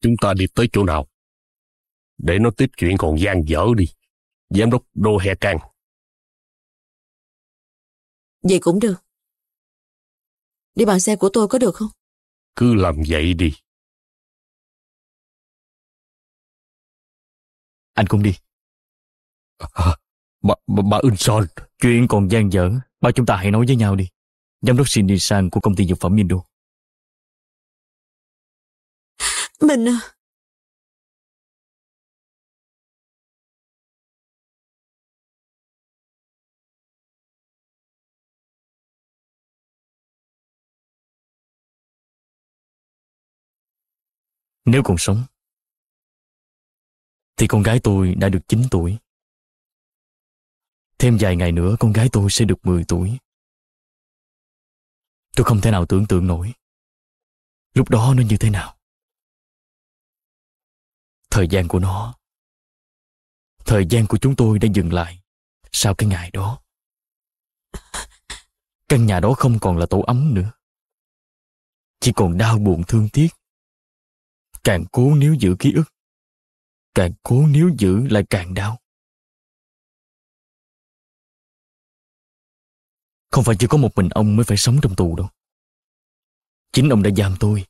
chúng ta đi tới chỗ nào? Để nó tiếp chuyện còn gian dở đi. Giám đốc Đô Hè Cang. Vậy cũng được. Đi bằng xe của tôi có được không? Cứ làm vậy đi. Anh cũng đi. À, bà, bà, bà Inson. Chuyện còn gian dở, ba chúng ta hãy nói với nhau đi. Giám đốc Shinji-san của công ty dược phẩm Indo. Mình... À? Nếu còn sống, thì con gái tôi đã được 9 tuổi. Thêm vài ngày nữa con gái tôi sẽ được 10 tuổi. Tôi không thể nào tưởng tượng nổi. Lúc đó nó như thế nào? thời gian của nó thời gian của chúng tôi đã dừng lại sau cái ngày đó căn nhà đó không còn là tổ ấm nữa chỉ còn đau buồn thương tiếc càng cố níu giữ ký ức càng cố níu giữ lại càng đau không phải chỉ có một mình ông mới phải sống trong tù đâu chính ông đã giam tôi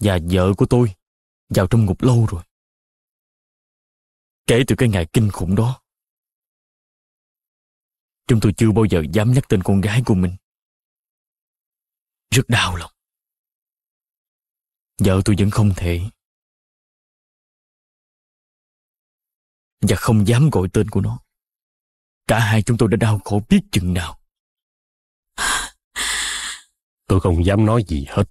và vợ của tôi vào trong ngục lâu rồi kể từ cái ngày kinh khủng đó. Chúng tôi chưa bao giờ dám nhắc tên con gái của mình. Rất đau lòng. Vợ tôi vẫn không thể. Và không dám gọi tên của nó. Cả hai chúng tôi đã đau khổ biết chừng nào. Tôi không dám nói gì hết.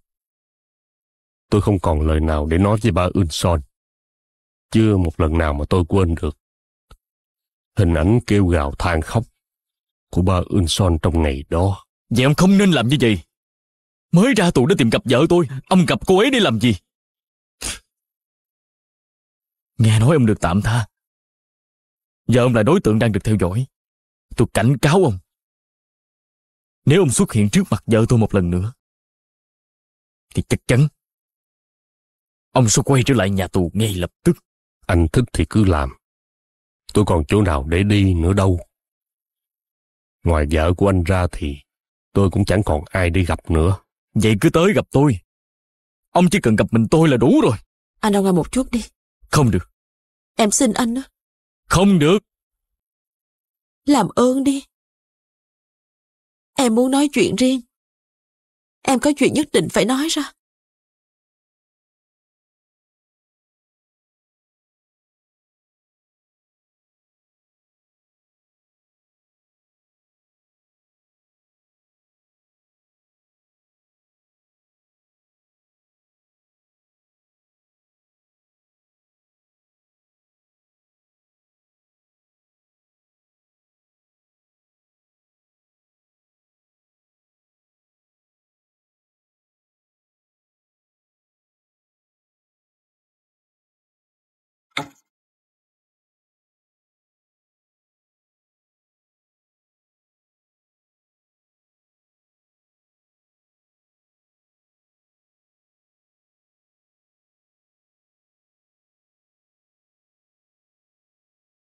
Tôi không còn lời nào để nói với ba Unson. Chưa một lần nào mà tôi quên được. Hình ảnh kêu gào than khóc của bà ba Son trong ngày đó. Vậy ông không nên làm như vậy. Mới ra tù để tìm gặp vợ tôi, ông gặp cô ấy để làm gì? Nghe nói ông được tạm tha. Giờ ông là đối tượng đang được theo dõi. Tôi cảnh cáo ông. Nếu ông xuất hiện trước mặt vợ tôi một lần nữa, thì chắc chắn ông sẽ quay trở lại nhà tù ngay lập tức. Anh thích thì cứ làm. Tôi còn chỗ nào để đi nữa đâu. Ngoài vợ của anh ra thì tôi cũng chẳng còn ai đi gặp nữa. Vậy cứ tới gặp tôi. Ông chỉ cần gặp mình tôi là đủ rồi. Anh ra ngoài một chút đi. Không được. Em xin anh đó. Không được. Làm ơn đi. Em muốn nói chuyện riêng. Em có chuyện nhất định phải nói ra.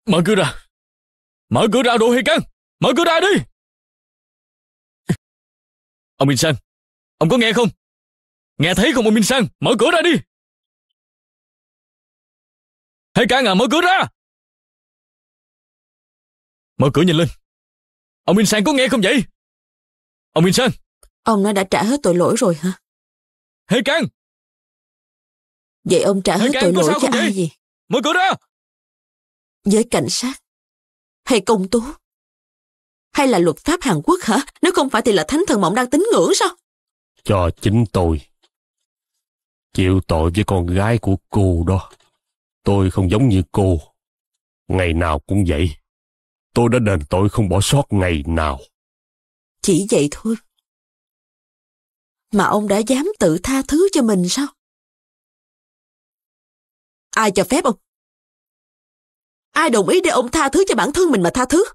Mở cửa ra! Mở cửa ra đồ hề căng! Mở cửa ra đi! Ông Minh Sang! Ông có nghe không? Nghe thấy không ông Minh Sang? Mở cửa ra đi! Hề căng à! Mở cửa ra! Mở cửa nhìn lên! Ông Minh Sang có nghe không vậy? Ông Minh Sang! Ông nó đã trả hết tội lỗi rồi hả? Hề căng! Vậy ông trả hết tội lỗi cho ai gì? Mở cửa ra! Với cảnh sát? Hay công tố? Hay là luật pháp Hàn Quốc hả? Nếu không phải thì là thánh thần mộng đang tín ngưỡng sao? Cho chính tôi. Chịu tội với con gái của cô đó. Tôi không giống như cô. Ngày nào cũng vậy. Tôi đã đền tội không bỏ sót ngày nào. Chỉ vậy thôi. Mà ông đã dám tự tha thứ cho mình sao? Ai cho phép ông? Ai đồng ý để ông tha thứ cho bản thân mình mà tha thứ?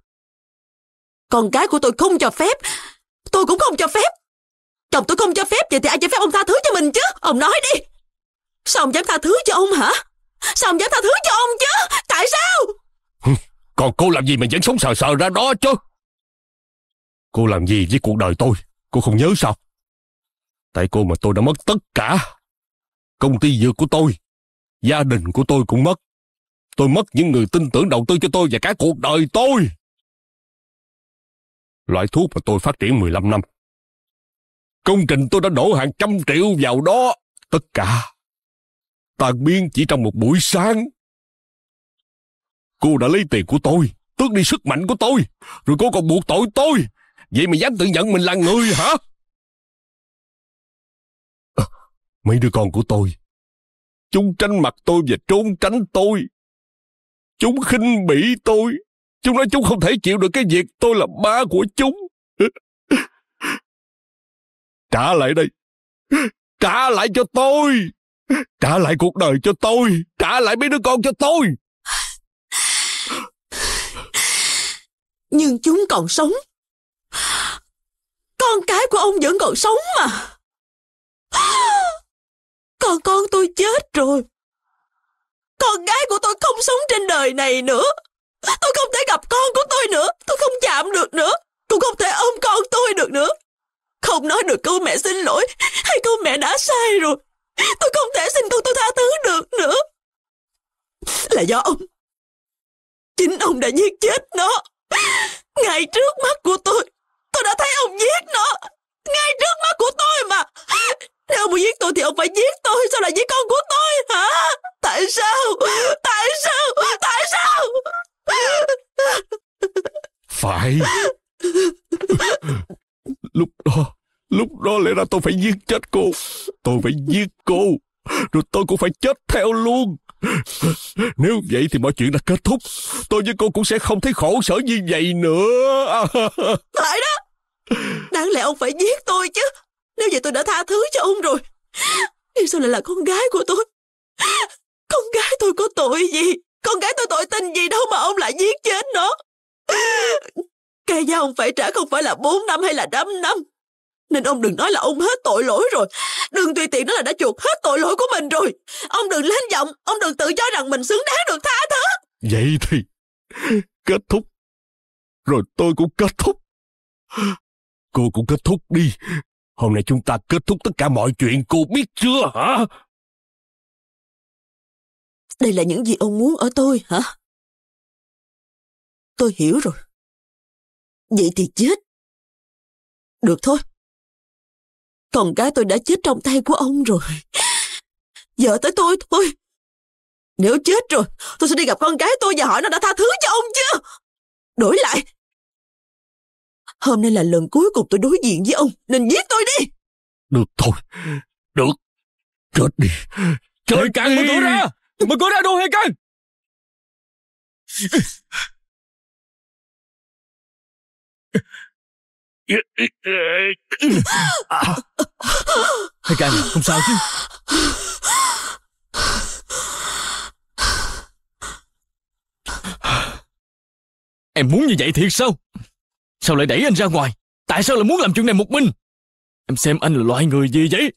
Con cái của tôi không cho phép. Tôi cũng không cho phép. Chồng tôi không cho phép, vậy thì ai cho phép ông tha thứ cho mình chứ? Ông nói đi. Sao ông dám tha thứ cho ông hả? Sao ông dám tha thứ cho ông chứ? Tại sao? Còn cô làm gì mà vẫn sống sờ sờ ra đó chứ? Cô làm gì với cuộc đời tôi? Cô không nhớ sao? Tại cô mà tôi đã mất tất cả. Công ty dược của tôi, gia đình của tôi cũng mất. Tôi mất những người tin tưởng đầu tư cho tôi và cả cuộc đời tôi. Loại thuốc mà tôi phát triển 15 năm. Công trình tôi đã đổ hàng trăm triệu vào đó. Tất cả. Tàn biên chỉ trong một buổi sáng. Cô đã lấy tiền của tôi, tước đi sức mạnh của tôi, rồi cô còn buộc tội tôi. Vậy mà dám tự nhận mình là người hả? À, mấy đứa con của tôi, chúng tránh mặt tôi và trốn tránh tôi. Chúng khinh bỉ tôi. Chúng nói chúng không thể chịu được cái việc tôi là ba của chúng. Trả lại đây. Trả lại cho tôi. Trả lại cuộc đời cho tôi. Trả lại mấy đứa con cho tôi. Nhưng chúng còn sống. Con cái của ông vẫn còn sống mà. Còn con tôi chết rồi. Con gái của tôi không sống trên đời này nữa. Tôi không thể gặp con của tôi nữa. Tôi không chạm được nữa. Cũng không thể ôm con tôi được nữa. Không nói được câu mẹ xin lỗi hay câu mẹ đã sai rồi. Tôi không thể xin con tôi tha thứ được nữa. Là do ông. Chính ông đã giết chết nó. Ngay trước mắt của tôi, tôi đã thấy ông giết nó. Ngay trước mắt của tôi mà. Thế ông muốn giết tôi thì ông phải giết tôi Sao lại giết con của tôi hả Tại sao Tại sao Tại sao Phải Lúc đó Lúc đó lẽ ra tôi phải giết chết cô Tôi phải giết cô Rồi tôi cũng phải chết theo luôn Nếu vậy thì mọi chuyện đã kết thúc Tôi với cô cũng sẽ không thấy khổ sở như vậy nữa Phải đó Đáng lẽ ông phải giết tôi chứ nếu vậy tôi đã tha thứ cho ông rồi Nhưng sao lại là con gái của tôi Con gái tôi có tội gì Con gái tôi tội tình gì đâu mà ông lại giết chết nó Cái giá ông phải trả không phải là 4 năm hay là 5 năm Nên ông đừng nói là ông hết tội lỗi rồi Đừng tùy tiện nói là đã chuộc hết tội lỗi của mình rồi Ông đừng lên giọng Ông đừng tự cho rằng mình xứng đáng được tha thứ Vậy thì Kết thúc Rồi tôi cũng kết thúc Cô cũng kết thúc đi Hôm nay chúng ta kết thúc tất cả mọi chuyện, cô biết chưa hả? Đây là những gì ông muốn ở tôi hả? Tôi hiểu rồi. Vậy thì chết. Được thôi. Con cái tôi đã chết trong tay của ông rồi. Giờ tới tôi thôi. Nếu chết rồi, tôi sẽ đi gặp con gái tôi và hỏi nó đã tha thứ cho ông chưa? Đổi lại, Hôm nay là lần cuối cùng tôi đối diện với ông, nên giết tôi đi. Được thôi, được. Chết đi. trời Hơi mở cửa ra. Mở cửa ra đồ hơi căng. Hơi căng, không sao chứ. Em muốn như vậy thiệt sao? sao lại đẩy anh ra ngoài? Tại sao lại muốn làm chuyện này một mình? Em xem anh là loại người gì vậy?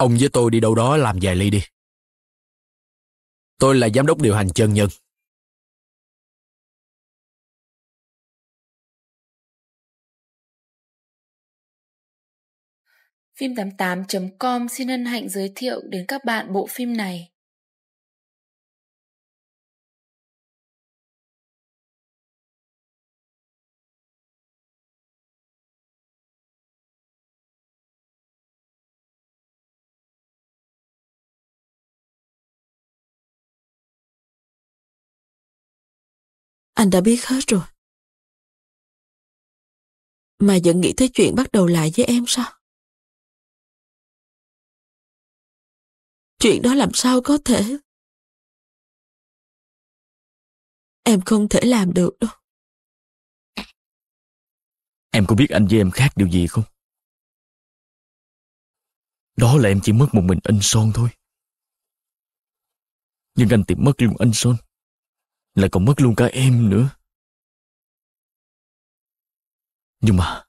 Ông với tôi đi đâu đó làm vài ly đi. Tôi là giám đốc điều hành chân nhân. Phim88.com xin hân hạnh giới thiệu đến các bạn bộ phim này. Anh đã biết hết rồi. Mà vẫn nghĩ tới chuyện bắt đầu lại với em sao? Chuyện đó làm sao có thể? Em không thể làm được đâu. Em có biết anh với em khác điều gì không? Đó là em chỉ mất một mình anh Son thôi. Nhưng anh tìm mất luôn anh Son lại còn mất luôn cả em nữa. Nhưng mà,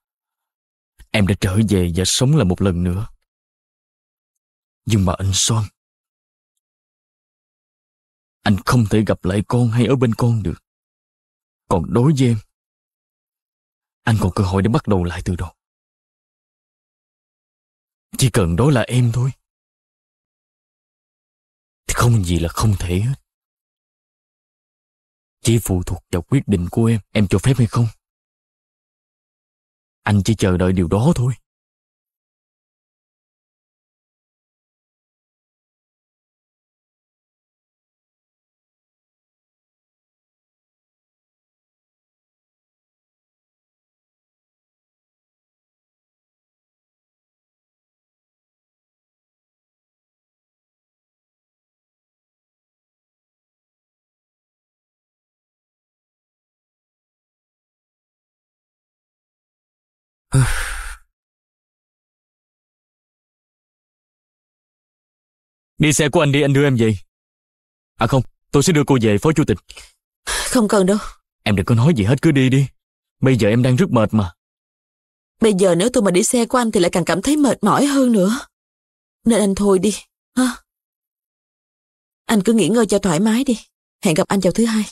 em đã trở về và sống lại một lần nữa. Nhưng mà anh Son, anh không thể gặp lại con hay ở bên con được. Còn đối với em, anh còn cơ hội để bắt đầu lại từ đầu. Chỉ cần đó là em thôi. Thì không gì là không thể hết. Chỉ phụ thuộc vào quyết định của em, em cho phép hay không? Anh chỉ chờ đợi điều đó thôi. đi xe của anh đi anh đưa em về à không tôi sẽ đưa cô về phó chủ tịch không cần đâu em đừng có nói gì hết cứ đi đi bây giờ em đang rất mệt mà bây giờ nếu tôi mà đi xe của anh thì lại càng cảm thấy mệt mỏi hơn nữa nên anh thôi đi ha anh cứ nghỉ ngơi cho thoải mái đi hẹn gặp anh vào thứ hai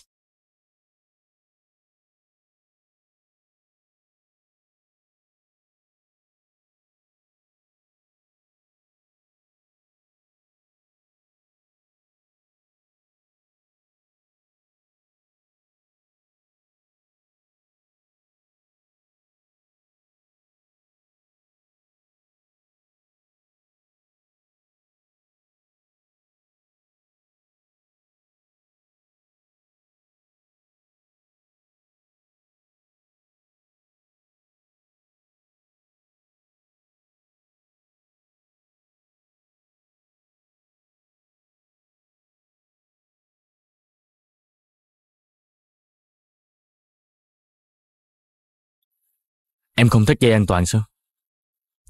Em không thắt dây an toàn sao?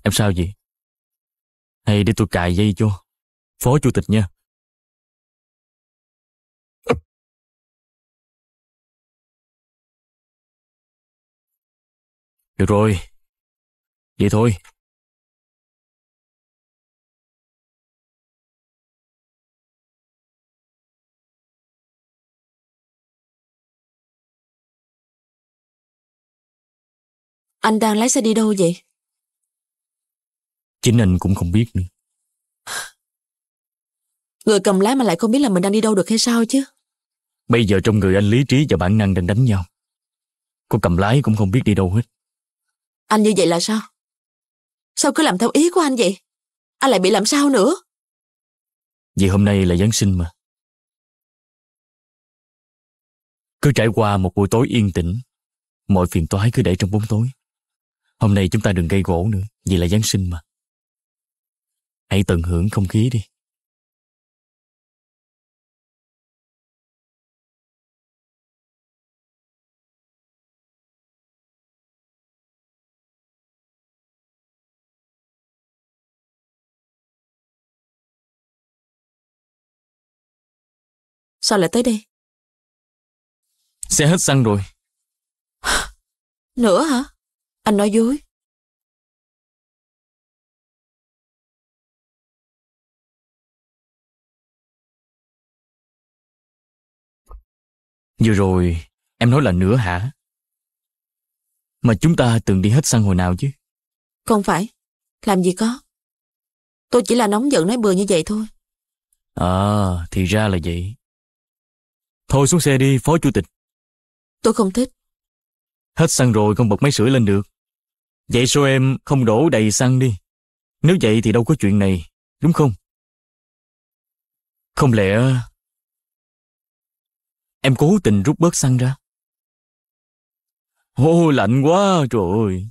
Em sao vậy? Hay để tôi cài dây cho. Phó chủ tịch nha. Được rồi. Vậy thôi. Anh đang lái xe đi đâu vậy? Chính anh cũng không biết nữa. Người cầm lái mà lại không biết là mình đang đi đâu được hay sao chứ? Bây giờ trong người anh lý trí và bản năng đang đánh nhau. Cô cầm lái cũng không biết đi đâu hết. Anh như vậy là sao? Sao cứ làm theo ý của anh vậy? Anh lại bị làm sao nữa? Vì hôm nay là Giáng sinh mà. Cứ trải qua một buổi tối yên tĩnh, mọi phiền toái cứ để trong bóng tối. Hôm nay chúng ta đừng gây gỗ nữa, vì là Giáng sinh mà. Hãy tận hưởng không khí đi. Sao lại tới đây? Xe hết xăng rồi. Nữa hả? Anh nói dối. Vừa rồi, em nói là nửa hả? Mà chúng ta từng đi hết săn hồi nào chứ? Không phải, làm gì có. Tôi chỉ là nóng giận nói bừa như vậy thôi. À, thì ra là vậy. Thôi xuống xe đi, phó chủ tịch. Tôi không thích. Hết xăng rồi, không bật máy sưởi lên được. Vậy sao em không đổ đầy xăng đi? Nếu vậy thì đâu có chuyện này, đúng không? Không lẽ... Em cố tình rút bớt xăng ra. Ô, lạnh quá, trời ơi.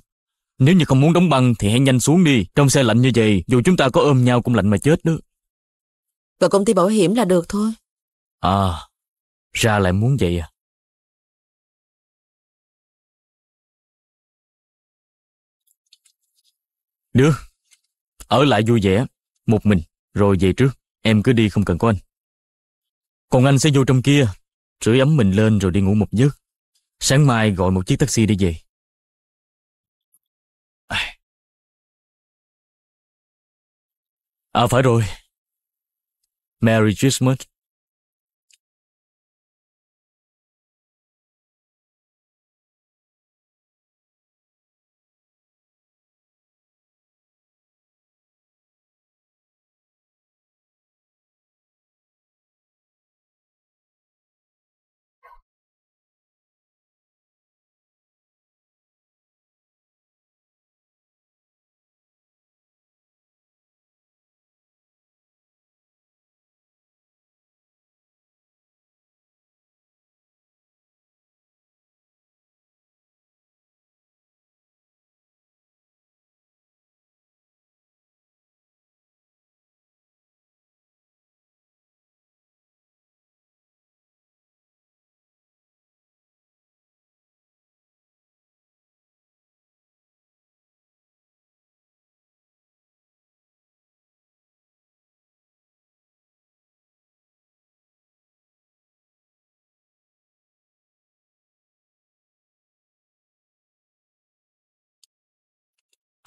Nếu như không muốn đóng băng thì hãy nhanh xuống đi. Trong xe lạnh như vậy, dù chúng ta có ôm nhau cũng lạnh mà chết đó. Vào công ty bảo hiểm là được thôi. À, ra lại muốn vậy à? Được. Ở lại vui vẻ, một mình, rồi về trước. Em cứ đi không cần có anh. Còn anh sẽ vô trong kia, rửa ấm mình lên rồi đi ngủ một giấc. Sáng mai gọi một chiếc taxi đi về. À phải rồi. Merry Christmas.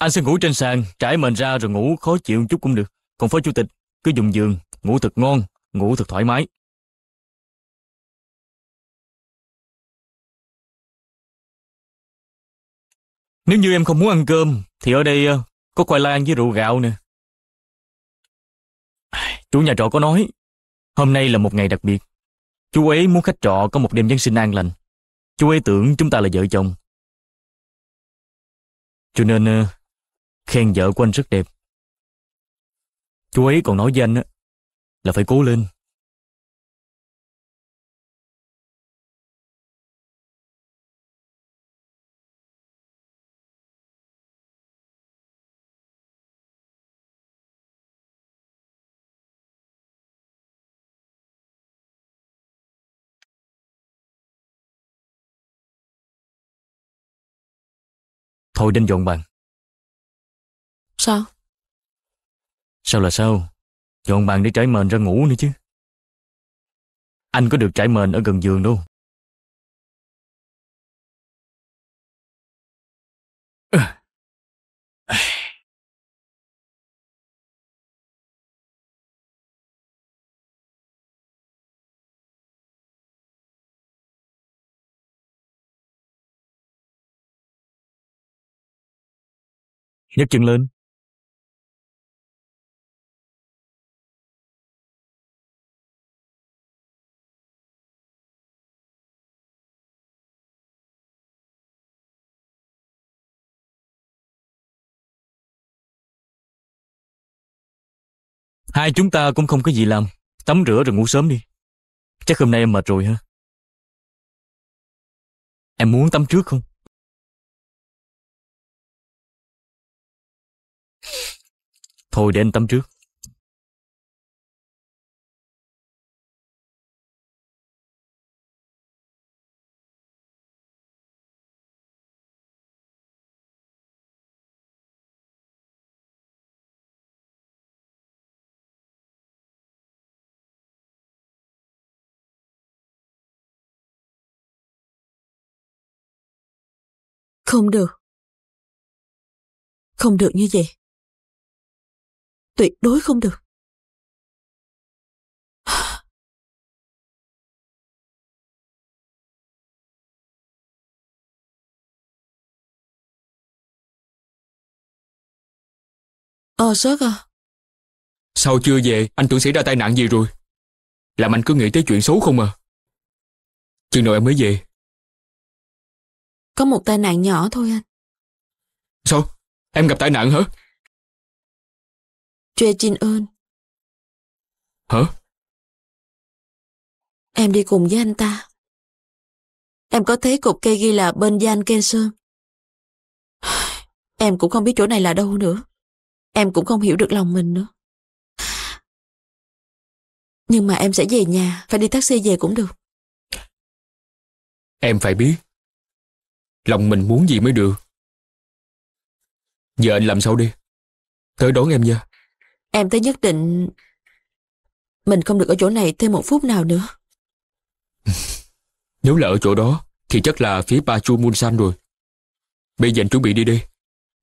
Anh sẽ ngủ trên sàn, trải mình ra rồi ngủ khó chịu chút cũng được. Còn phó chủ tịch, cứ dùng giường, ngủ thật ngon, ngủ thật thoải mái. Nếu như em không muốn ăn cơm, thì ở đây ờ, có khoai lang với rượu gạo nè. Chủ nhà trọ có nói, hôm nay là một ngày đặc biệt. Chú ấy muốn khách trọ có một đêm Giáng sinh an lành. Chú ấy tưởng chúng ta là vợ chồng. Cho nên ờ, khen vợ của anh rất đẹp. Chú ấy còn nói với anh là phải cố lên. Thôi đến dọn bàn. Sao? Sao là sao? chọn bàn để trải mền ra ngủ nữa chứ. Anh có được trải mền ở gần giường đâu. nhấc chân lên Hai chúng ta cũng không có gì làm. Tắm rửa rồi ngủ sớm đi. Chắc hôm nay em mệt rồi ha. Em muốn tắm trước không? Thôi để anh tắm trước. Không được. Không được như vậy. Tuyệt đối không được. Ờ, sớt à. Sao chưa về, anh tưởng xảy ra tai nạn gì rồi? Làm anh cứ nghĩ tới chuyện xấu không à? Chừng nào em mới về, có một tai nạn nhỏ thôi anh. Sao? Em gặp tai nạn hả? Chue chinh ơn. Hả? Em đi cùng với anh ta. Em có thấy cục cây ghi là bên danh Ken Sơn. Em cũng không biết chỗ này là đâu nữa. Em cũng không hiểu được lòng mình nữa. Nhưng mà em sẽ về nhà, phải đi taxi về cũng được. Em phải biết Lòng mình muốn gì mới được. Giờ anh làm sao đi? Tới đón em nha. Em tới nhất định... Mình không được ở chỗ này thêm một phút nào nữa. Nếu là ở chỗ đó, thì chắc là phía ba Chu Munsan rồi. Bây giờ anh chuẩn bị đi đi.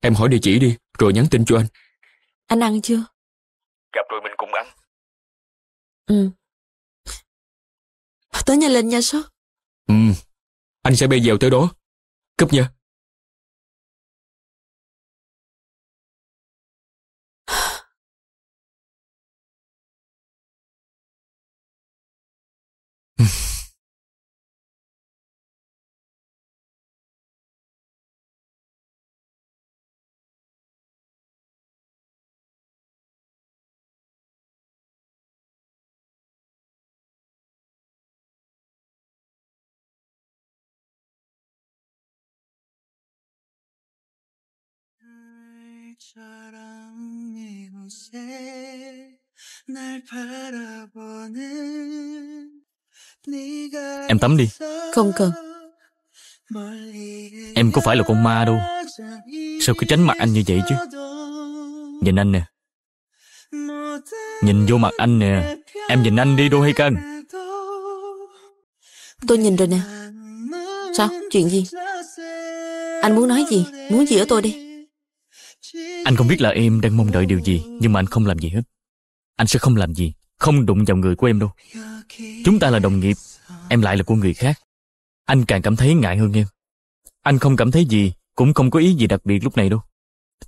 Em hỏi địa chỉ đi, rồi nhắn tin cho anh. Anh ăn chưa? Gặp rồi mình cùng ăn. Ừ. Tới nhà lên nha số. Ừ, anh sẽ bây giờ tới đó cấp nhớ Em tắm đi Không cần Em có phải là con ma đâu Sao cứ tránh mặt anh như vậy chứ Nhìn anh nè Nhìn vô mặt anh nè Em nhìn anh đi đâu hay cần? Tôi nhìn rồi nè Sao chuyện gì Anh muốn nói gì Muốn gì ở tôi đi Anh không biết là em đang mong đợi điều gì Nhưng mà anh không làm gì hết anh sẽ không làm gì, không đụng vào người của em đâu. Chúng ta là đồng nghiệp, em lại là của người khác. Anh càng cảm thấy ngại hơn em. Anh không cảm thấy gì, cũng không có ý gì đặc biệt lúc này đâu.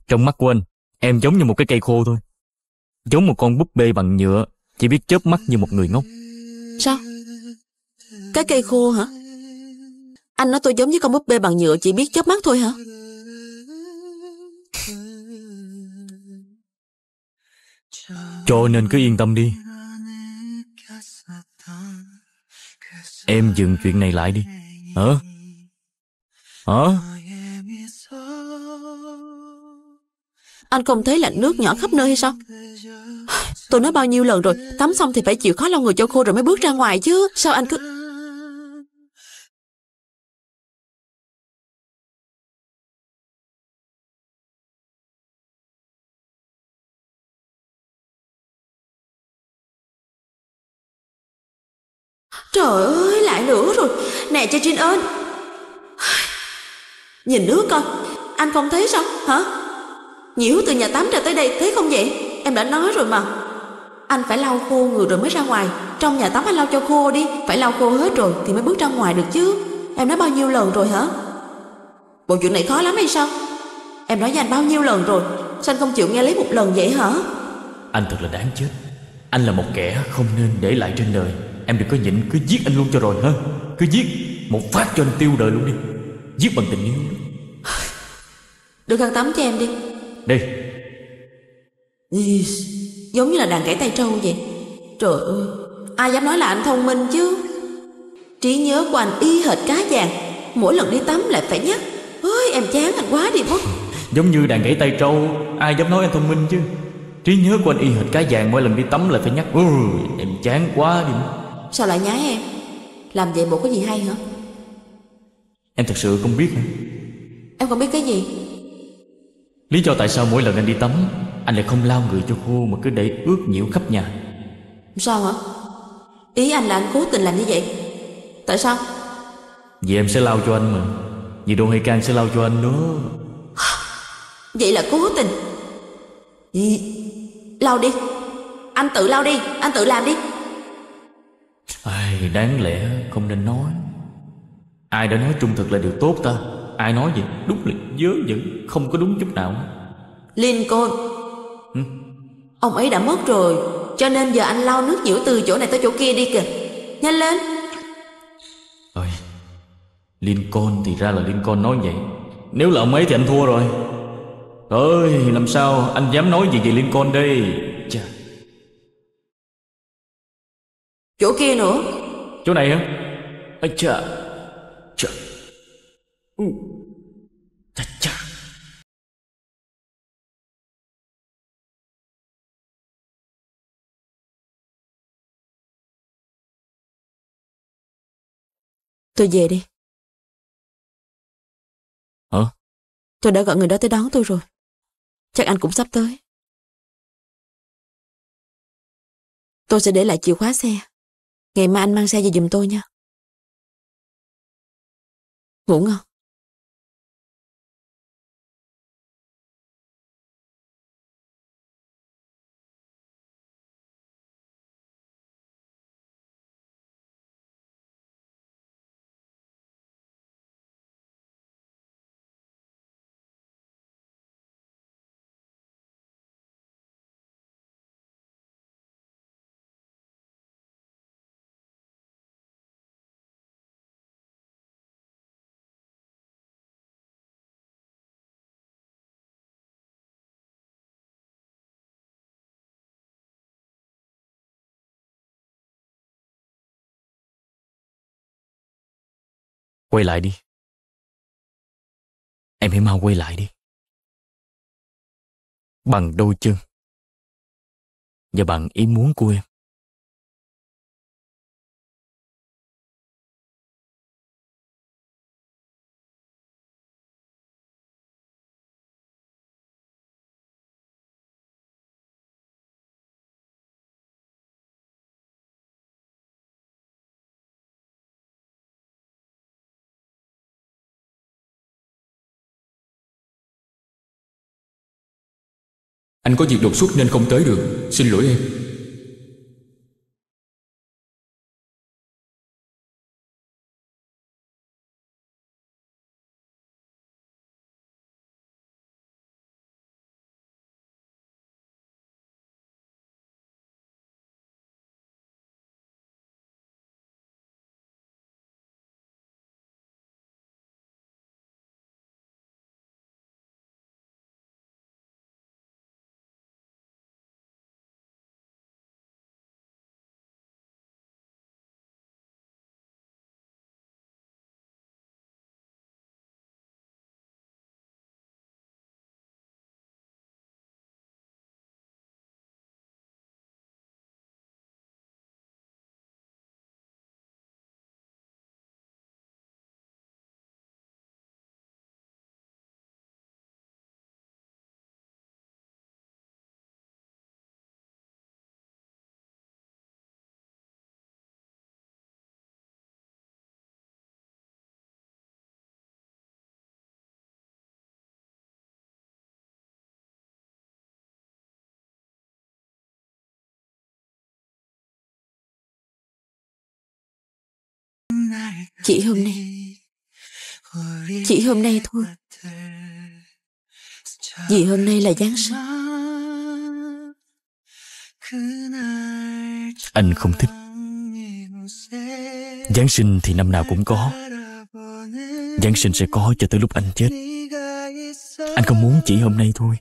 Trong mắt của anh, em giống như một cái cây khô thôi. Giống một con búp bê bằng nhựa, chỉ biết chớp mắt như một người ngốc. Sao? Cái cây khô hả? Anh nói tôi giống như con búp bê bằng nhựa chỉ biết chớp mắt thôi hả? Cho nên cứ yên tâm đi Em dừng chuyện này lại đi Hả? Hả? Anh không thấy lạnh nước nhỏ khắp nơi hay sao? Tôi nói bao nhiêu lần rồi Tắm xong thì phải chịu khó lau người cho khô rồi mới bước ra ngoài chứ Sao anh cứ... Trời ơi lại nữa rồi Nè cho Trinh ơn Nhìn nước coi Anh không thấy sao hả Nhiễu từ nhà tắm ra tới đây thấy không vậy Em đã nói rồi mà Anh phải lau khô người rồi mới ra ngoài Trong nhà tắm anh lau cho khô đi Phải lau khô hết rồi thì mới bước ra ngoài được chứ Em nói bao nhiêu lần rồi hả Bộ chuyện này khó lắm hay sao Em nói với anh bao nhiêu lần rồi Sao anh không chịu nghe lấy một lần vậy hả Anh thật là đáng chết Anh là một kẻ không nên để lại trên đời Em đừng có nhịn cứ giết anh luôn cho rồi hả Cứ giết một phát cho anh tiêu đời luôn đi Giết bằng tình yêu Đưa khăn tắm cho em đi Đi Yes. Giống như là đàn gãy tay trâu vậy Trời ơi Ai dám nói là anh thông minh chứ Trí nhớ của anh y hệt cá vàng Mỗi lần đi tắm lại phải nhắc Ơi em chán anh quá đi mất Giống như đàn gãy tay trâu Ai dám nói anh thông minh chứ Trí nhớ của anh y hệt cá vàng Mỗi lần đi tắm lại phải nhắc Ôi em chán quá đi mất Sao lại nhái em Làm vậy bộ có gì hay hả Em thật sự không biết hả Em không biết cái gì Lý do tại sao mỗi lần anh đi tắm Anh lại không lao người cho khô Mà cứ để ướt nhiễu khắp nhà Sao hả Ý anh là anh cố tình làm như vậy Tại sao Vì em sẽ lao cho anh mà Vì đồ Hay Can sẽ lao cho anh nữa Vậy là cố tình Gì Lao đi Anh tự lao đi Anh tự làm đi Ai, đáng lẽ không nên nói Ai đã nói trung thực là điều tốt ta Ai nói vậy đúng là dớ dẫn Không có đúng chút nào Lincoln ừ? Ông ấy đã mất rồi Cho nên giờ anh lau nước nhiễu từ chỗ này tới chỗ kia đi kìa Nhanh lên Ôi, Lincoln thì ra là Lincoln nói vậy Nếu là ông ấy thì anh thua rồi Ơi làm sao anh dám nói gì về Lincoln đây Chỗ kia nữa Chỗ này hả Ây chờ chờ Ừ Chà chà Tôi về đi Hả? Tôi đã gọi người đó tới đón tôi rồi Chắc anh cũng sắp tới Tôi sẽ để lại chìa khóa xe Ngày mai anh mang xe về giùm tôi nha. Ngủ ngon. Quay lại đi. Em hãy mau quay lại đi. Bằng đôi chân. Và bằng ý muốn của em. Anh có việc đột xuất nên không tới được Xin lỗi em Chỉ hôm nay Chỉ hôm nay thôi Vì hôm nay là Giáng sinh Anh không thích Giáng sinh thì năm nào cũng có Giáng sinh sẽ có cho tới lúc anh chết Anh không muốn chỉ hôm nay thôi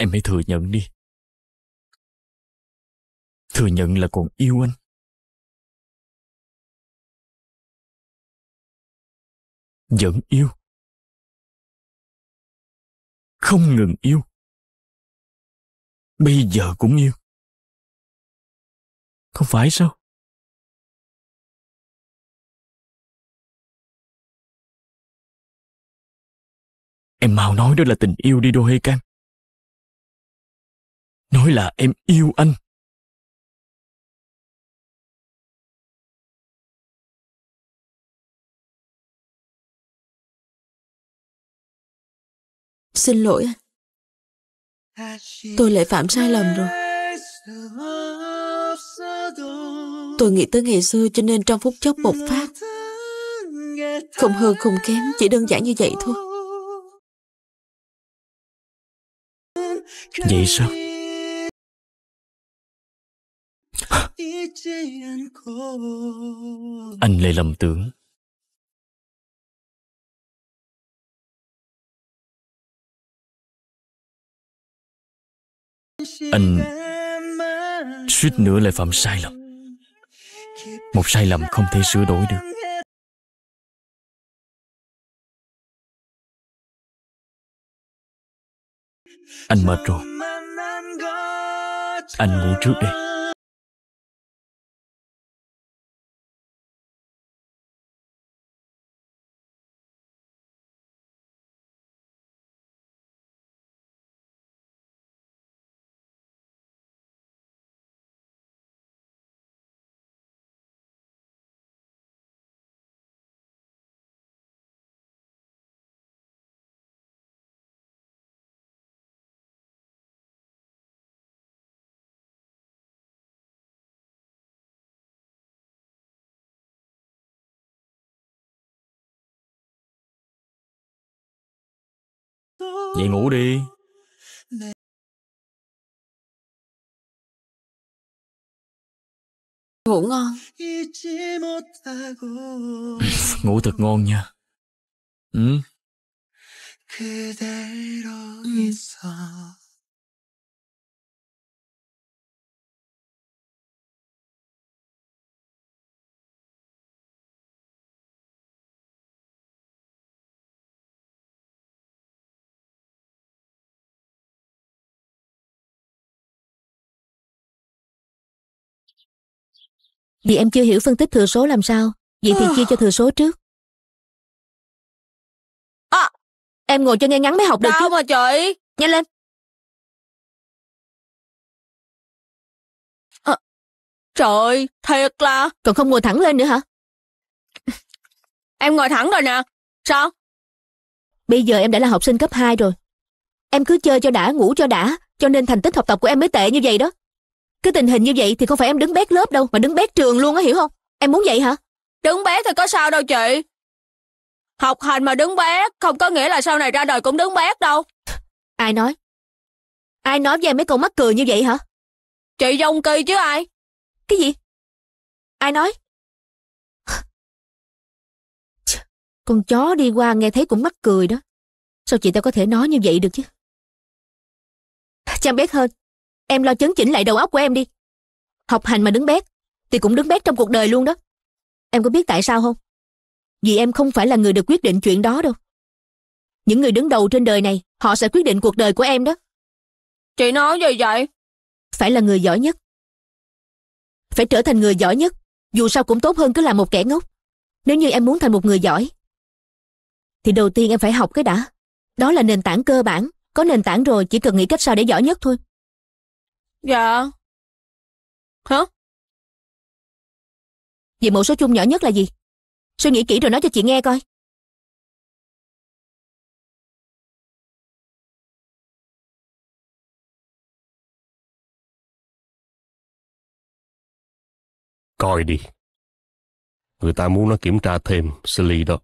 Em hãy thừa nhận đi. Thừa nhận là còn yêu anh. Vẫn yêu. Không ngừng yêu. Bây giờ cũng yêu. Không phải sao? Em mau nói đó là tình yêu đi Đô hay Can nói là em yêu anh Xin lỗi anh Tôi lại phạm sai lầm rồi Tôi nghĩ tới ngày xưa cho nên trong phút chốc bộc phát Không hơn không kém Chỉ đơn giản như vậy thôi Vậy sao Anh Lê Lâm Tướng Anh suýt nữa lại phạm sai lầm Một sai lầm không thể sửa đổi được Anh mệt rồi Anh ngủ trước đi Vậy ngủ đi Ngủ ngon Ngủ thật ngon nha Ừ 그대로 있어 vì em chưa hiểu phân tích thừa số làm sao vậy thì chia cho thừa số trước à, em ngồi cho nghe ngắn mới học được chứ mà chị nhanh lên à, trời thiệt là còn không ngồi thẳng lên nữa hả em ngồi thẳng rồi nè sao bây giờ em đã là học sinh cấp 2 rồi em cứ chơi cho đã ngủ cho đã cho nên thành tích học tập của em mới tệ như vậy đó cái tình hình như vậy thì không phải em đứng bét lớp đâu Mà đứng bét trường luôn á hiểu không Em muốn vậy hả Đứng bé thì có sao đâu chị Học hành mà đứng bé Không có nghĩa là sau này ra đời cũng đứng bét đâu Ai nói Ai nói với em mấy con mắc cười như vậy hả Chị Dông Kỳ chứ ai Cái gì Ai nói Con chó đi qua nghe thấy cũng mắc cười đó Sao chị tao có thể nói như vậy được chứ chăm biết hơn Em lo chấn chỉnh lại đầu óc của em đi. Học hành mà đứng bét, thì cũng đứng bét trong cuộc đời luôn đó. Em có biết tại sao không? Vì em không phải là người được quyết định chuyện đó đâu. Những người đứng đầu trên đời này, họ sẽ quyết định cuộc đời của em đó. Chị nói gì vậy? Phải là người giỏi nhất. Phải trở thành người giỏi nhất, dù sao cũng tốt hơn cứ là một kẻ ngốc. Nếu như em muốn thành một người giỏi, thì đầu tiên em phải học cái đã. Đó là nền tảng cơ bản. Có nền tảng rồi, chỉ cần nghĩ cách sao để giỏi nhất thôi. Dạ. Hả? vậy mẫu số chung nhỏ nhất là gì? Suy nghĩ kỹ rồi nói cho chị nghe coi. Coi đi. Người ta muốn nó kiểm tra thêm, xử lý đó.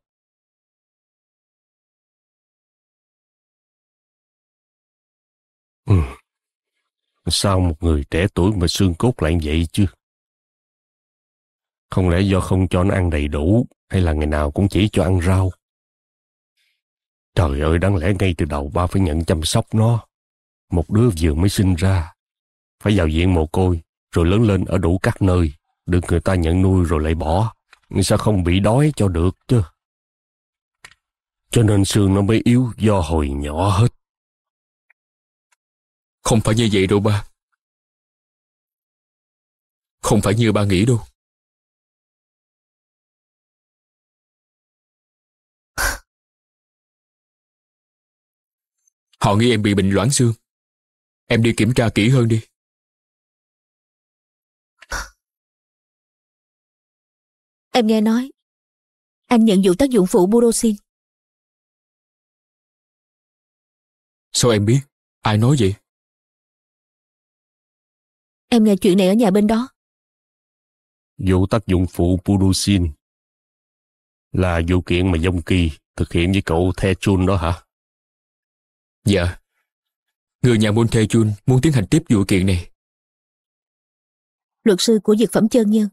Sao một người trẻ tuổi mà xương cốt lại vậy chứ? Không lẽ do không cho nó ăn đầy đủ hay là ngày nào cũng chỉ cho ăn rau? Trời ơi, đáng lẽ ngay từ đầu ba phải nhận chăm sóc nó. Một đứa vừa mới sinh ra, phải vào viện mồ côi, rồi lớn lên ở đủ các nơi, được người ta nhận nuôi rồi lại bỏ. Sao không bị đói cho được chứ? Cho nên xương nó mới yếu do hồi nhỏ hết. Không phải như vậy đâu ba. Không phải như ba nghĩ đâu. Họ nghĩ em bị bệnh loãng xương. Em đi kiểm tra kỹ hơn đi. Em nghe nói, anh nhận dụng tác dụng phụ Burosin. Sao em biết? Ai nói vậy? Em nghe chuyện này ở nhà bên đó. Vụ tác dụng phụ Purusin là vụ kiện mà Dông Kỳ thực hiện với cậu The Chun đó hả? Dạ. Người nhà môn The Chun muốn tiến hành tiếp vụ kiện này. Luật sư của Dược Phẩm Chân Nhân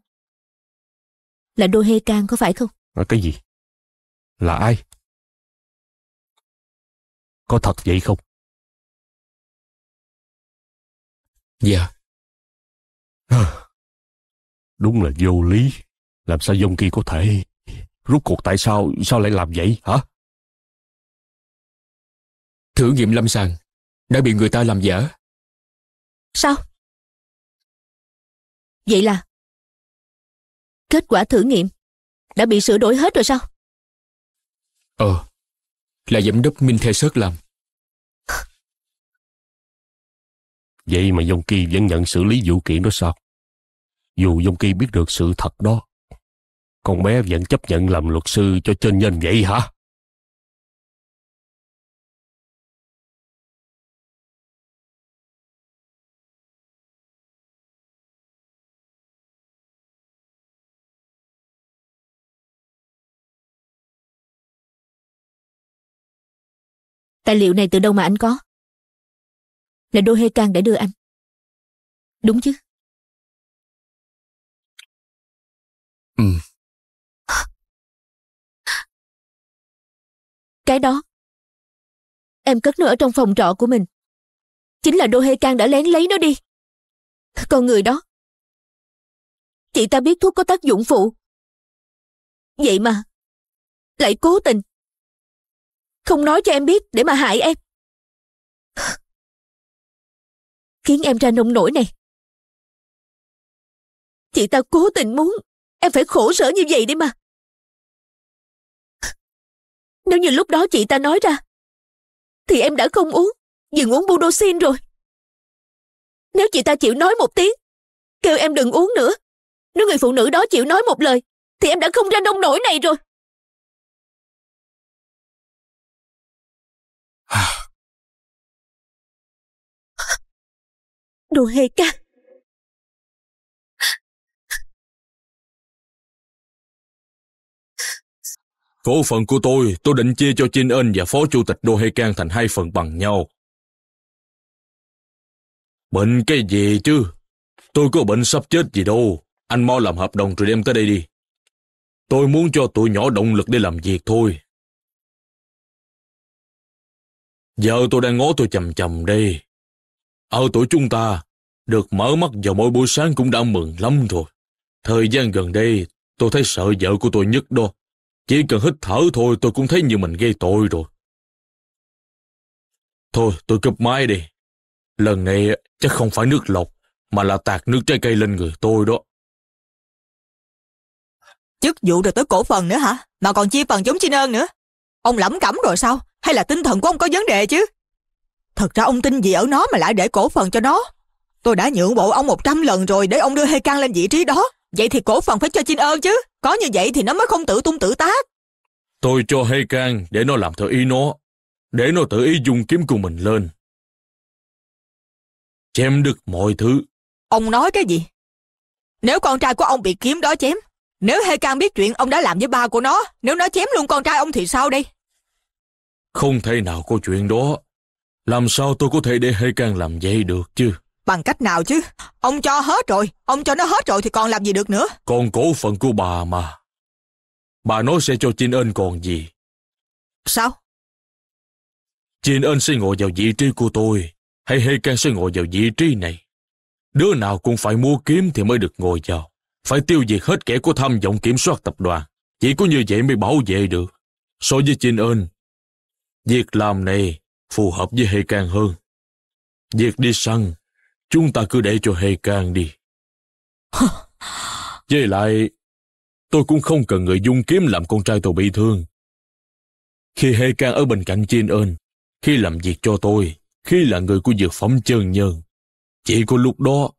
là Đô Hê Cang có phải không? À, cái gì? Là ai? Có thật vậy không? Dạ. Đúng là vô lý. Làm sao dông kia có thể? rút cuộc tại sao, sao lại làm vậy hả? Thử nghiệm lâm sàng, đã bị người ta làm giả. Sao? Vậy là kết quả thử nghiệm đã bị sửa đổi hết rồi sao? Ờ, là giám đốc Minh Thê Sớt làm. Vậy mà dông Yonki vẫn nhận xử lý vụ kiện đó sao? Dù dông Yonki biết được sự thật đó, con bé vẫn chấp nhận làm luật sư cho trên nhân vậy hả? Tài liệu này từ đâu mà anh có? là Đô Hê Can đã đưa anh. Đúng chứ? Ừ. Cái đó, em cất nó ở trong phòng trọ của mình. Chính là Đô Hê Can đã lén lấy nó đi. Còn người đó, chị ta biết thuốc có tác dụng phụ. Vậy mà, lại cố tình. Không nói cho em biết để mà hại em. khiến em ra nông nổi này. Chị ta cố tình muốn em phải khổ sở như vậy đấy mà. Nếu như lúc đó chị ta nói ra, thì em đã không uống, dừng uống budoxin rồi. Nếu chị ta chịu nói một tiếng, kêu em đừng uống nữa, nếu người phụ nữ đó chịu nói một lời, thì em đã không ra nông nổi này rồi. Đồ hề ca. Cổ phần của tôi, tôi định chia cho Chin Ân và Phó Chủ tịch Đô Hê Cang thành hai phần bằng nhau. Bệnh cái gì chứ? Tôi có bệnh sắp chết gì đâu. Anh mau làm hợp đồng rồi đem tới đây đi. Tôi muốn cho tụi nhỏ động lực để làm việc thôi. Giờ tôi đang ngó tôi chầm chầm đây. Ở tuổi chúng ta, được mở mắt vào mỗi buổi sáng cũng đã mừng lắm rồi. Thời gian gần đây, tôi thấy sợ vợ của tôi nhất đó. Chỉ cần hít thở thôi tôi cũng thấy như mình gây tội rồi. Thôi, tôi cúp máy đi. Lần này chắc không phải nước lọc, mà là tạt nước trái cây lên người tôi đó. Chức vụ rồi tới cổ phần nữa hả? Mà còn chia phần chống chi nơn nữa. Ông lẩm cẩm rồi sao? Hay là tinh thần của ông có vấn đề chứ? Thật ra ông tin gì ở nó mà lại để cổ phần cho nó. Tôi đã nhượng bộ ông 100 lần rồi để ông đưa Hecan lên vị trí đó. Vậy thì cổ phần phải cho Chin ơn chứ. Có như vậy thì nó mới không tự tung tự tác. Tôi cho Hecan để nó làm theo ý nó. Để nó tự ý dùng kiếm của mình lên. Chém được mọi thứ. Ông nói cái gì? Nếu con trai của ông bị kiếm đó chém, nếu Hecan biết chuyện ông đã làm với ba của nó, nếu nó chém luôn con trai ông thì sao đây? Không thể nào có chuyện đó. Làm sao tôi có thể để hay càng làm vậy được chứ? Bằng cách nào chứ? Ông cho hết rồi. Ông cho nó hết rồi thì còn làm gì được nữa? Còn cổ phần của bà mà. Bà nói sẽ cho Chin ơn còn gì? Sao? Chin ơn sẽ ngồi vào vị trí của tôi. Hay hay càng sẽ ngồi vào vị trí này. Đứa nào cũng phải mua kiếm thì mới được ngồi vào. Phải tiêu diệt hết kẻ có tham vọng kiểm soát tập đoàn. Chỉ có như vậy mới bảo vệ được. So với Chin ơn, việc làm này phù hợp với Hê càng hơn. Việc đi săn, chúng ta cứ để cho Hê càng đi. Với lại, tôi cũng không cần người dung kiếm làm con trai tôi bị thương. Khi Hê càng ở bên cạnh chiên ơn, khi làm việc cho tôi, khi là người của dược phẩm chân nhân, chỉ có lúc đó,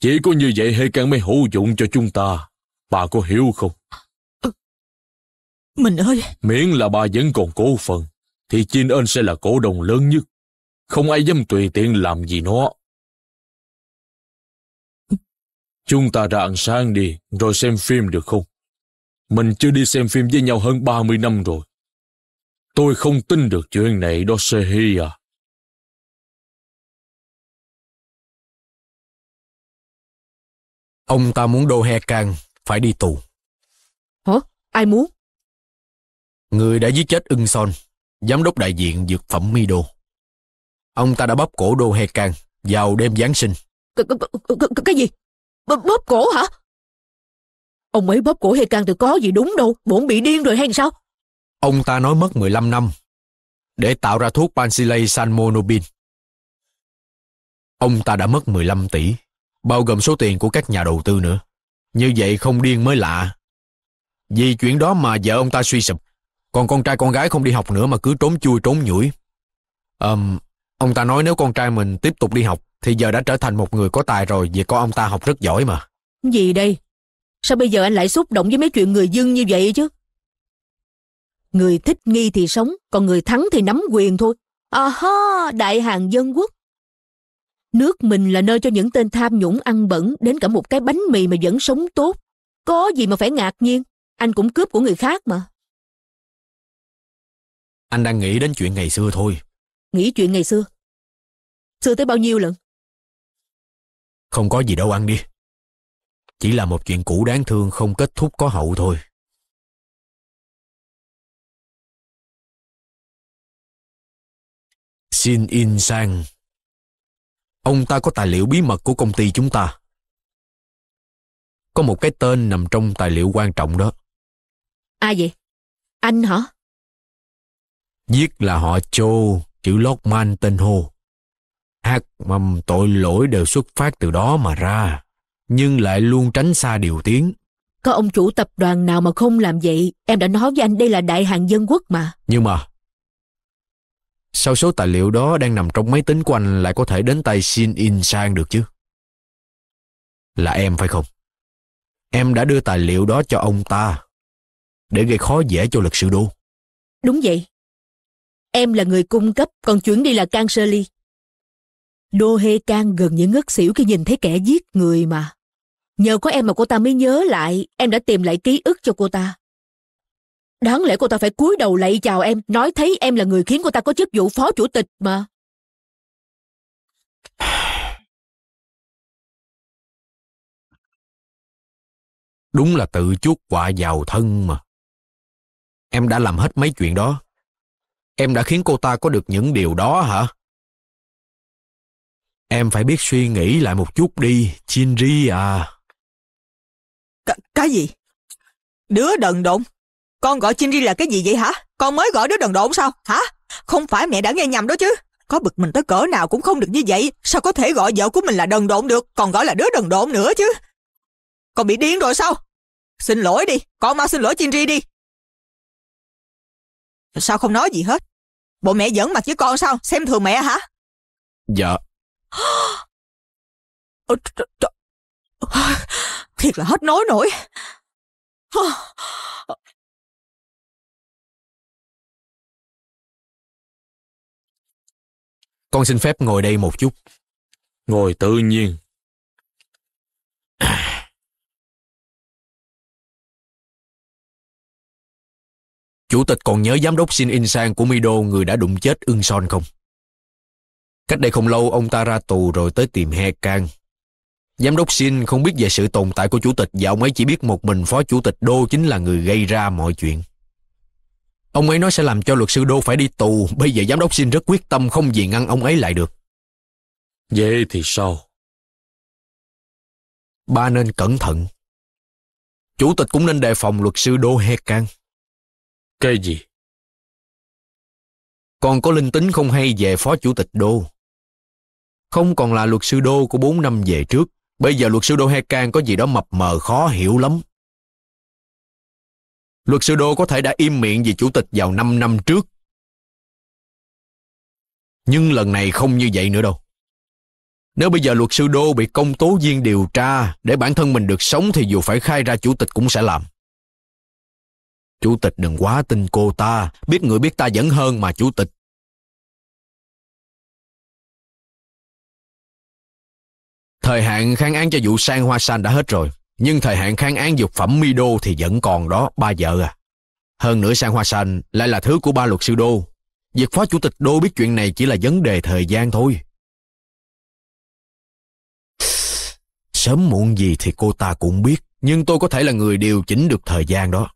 chỉ có như vậy Hê càng mới hữu dụng cho chúng ta. Bà có hiểu không? Ờ, mình ơi! Miễn là bà vẫn còn cố phần, thì Chin Ân sẽ là cổ đông lớn nhất. Không ai dám tùy tiện làm gì nó. Chúng ta ra ăn sáng đi, rồi xem phim được không? Mình chưa đi xem phim với nhau hơn 30 năm rồi. Tôi không tin được chuyện này đó Sehi à. Ông ta muốn Đô He Can phải đi tù. Hả? Ai muốn? Người đã giết chết Ưng Son giám đốc đại diện dược phẩm Mido. Ông ta đã bóp cổ Đô Hê Can vào đêm Giáng sinh. Cái gì? Bóp cổ hả? Ông ấy bóp cổ Hê Can thì có gì đúng đâu, bổn bị điên rồi hay sao? Ông ta nói mất 15 năm để tạo ra thuốc Pansylate Salmonobin. Ông ta đã mất 15 tỷ, bao gồm số tiền của các nhà đầu tư nữa. Như vậy không điên mới lạ. Vì chuyện đó mà vợ ông ta suy sụp, còn con trai con gái không đi học nữa mà cứ trốn chui trốn nhủi. ờm ông ta nói nếu con trai mình tiếp tục đi học thì giờ đã trở thành một người có tài rồi vì con ông ta học rất giỏi mà. Gì đây? Sao bây giờ anh lại xúc động với mấy chuyện người dân như vậy chứ? Người thích nghi thì sống, còn người thắng thì nắm quyền thôi. À ha, đại hàng dân quốc. Nước mình là nơi cho những tên tham nhũng ăn bẩn đến cả một cái bánh mì mà vẫn sống tốt. Có gì mà phải ngạc nhiên, anh cũng cướp của người khác mà. Anh đang nghĩ đến chuyện ngày xưa thôi. Nghĩ chuyện ngày xưa? Xưa tới bao nhiêu lần? Không có gì đâu ăn đi. Chỉ là một chuyện cũ đáng thương không kết thúc có hậu thôi. Xin In Sang. Ông ta có tài liệu bí mật của công ty chúng ta. Có một cái tên nằm trong tài liệu quan trọng đó. Ai vậy? Anh hả? Giết là họ chô, chữ lót man tên hô. Hát mầm tội lỗi đều xuất phát từ đó mà ra, nhưng lại luôn tránh xa điều tiếng. Có ông chủ tập đoàn nào mà không làm vậy? Em đã nói với anh đây là đại hàng dân quốc mà. Nhưng mà, sao số tài liệu đó đang nằm trong máy tính của anh lại có thể đến tay Shin In Sang được chứ? Là em phải không? Em đã đưa tài liệu đó cho ông ta để gây khó dễ cho lực sự đô. Đúng vậy. Em là người cung cấp, còn chuyến đi là Kang Sơ Đô Hê Can gần như ngất xỉu khi nhìn thấy kẻ giết người mà. Nhờ có em mà cô ta mới nhớ lại, em đã tìm lại ký ức cho cô ta. Đáng lẽ cô ta phải cúi đầu lạy chào em, nói thấy em là người khiến cô ta có chức vụ phó chủ tịch mà. Đúng là tự chuốc quả vào thân mà. Em đã làm hết mấy chuyện đó. Em đã khiến cô ta có được những điều đó hả? Em phải biết suy nghĩ lại một chút đi, Chinri à. C cái gì? Đứa đần độn? Con gọi Chinri là cái gì vậy hả? Con mới gọi đứa đần độn sao? Hả? Không phải mẹ đã nghe nhầm đó chứ. Có bực mình tới cỡ nào cũng không được như vậy. Sao có thể gọi vợ của mình là đần độn được, còn gọi là đứa đần độn nữa chứ? Con bị điên rồi sao? Xin lỗi đi, con mau xin lỗi Chinri đi. Sao không nói gì hết? Bộ mẹ giỡn mặt với con sao? Xem thường mẹ hả? Dạ. Thiệt là hết nói nổi. Con xin phép ngồi đây một chút. Ngồi tự nhiên, Chủ tịch còn nhớ giám đốc Shin Sang của Mido người đã đụng chết Ưng Son không? Cách đây không lâu ông ta ra tù rồi tới tìm He Kang. Giám đốc Shin không biết về sự tồn tại của chủ tịch và ông ấy chỉ biết một mình phó chủ tịch Đô chính là người gây ra mọi chuyện. Ông ấy nói sẽ làm cho luật sư Đô phải đi tù, bây giờ giám đốc Shin rất quyết tâm không gì ngăn ông ấy lại được. Vậy thì sao? Ba nên cẩn thận. Chủ tịch cũng nên đề phòng luật sư Đô He Kang. Cái gì? Còn có linh tính không hay về phó chủ tịch Đô. Không còn là luật sư Đô của 4 năm về trước. Bây giờ luật sư Đô Hecan có gì đó mập mờ khó hiểu lắm. Luật sư Đô có thể đã im miệng vì chủ tịch vào 5 năm trước. Nhưng lần này không như vậy nữa đâu. Nếu bây giờ luật sư Đô bị công tố viên điều tra để bản thân mình được sống thì dù phải khai ra chủ tịch cũng sẽ làm. Chủ tịch đừng quá tin cô ta, biết người biết ta vẫn hơn mà chủ tịch. Thời hạn kháng án cho vụ sang hoa san đã hết rồi, nhưng thời hạn kháng án dục phẩm mi đô thì vẫn còn đó, ba vợ à. Hơn nữa sang hoa san lại là thứ của ba luật sư đô. Việc phó chủ tịch đô biết chuyện này chỉ là vấn đề thời gian thôi. Sớm muộn gì thì cô ta cũng biết, nhưng tôi có thể là người điều chỉnh được thời gian đó.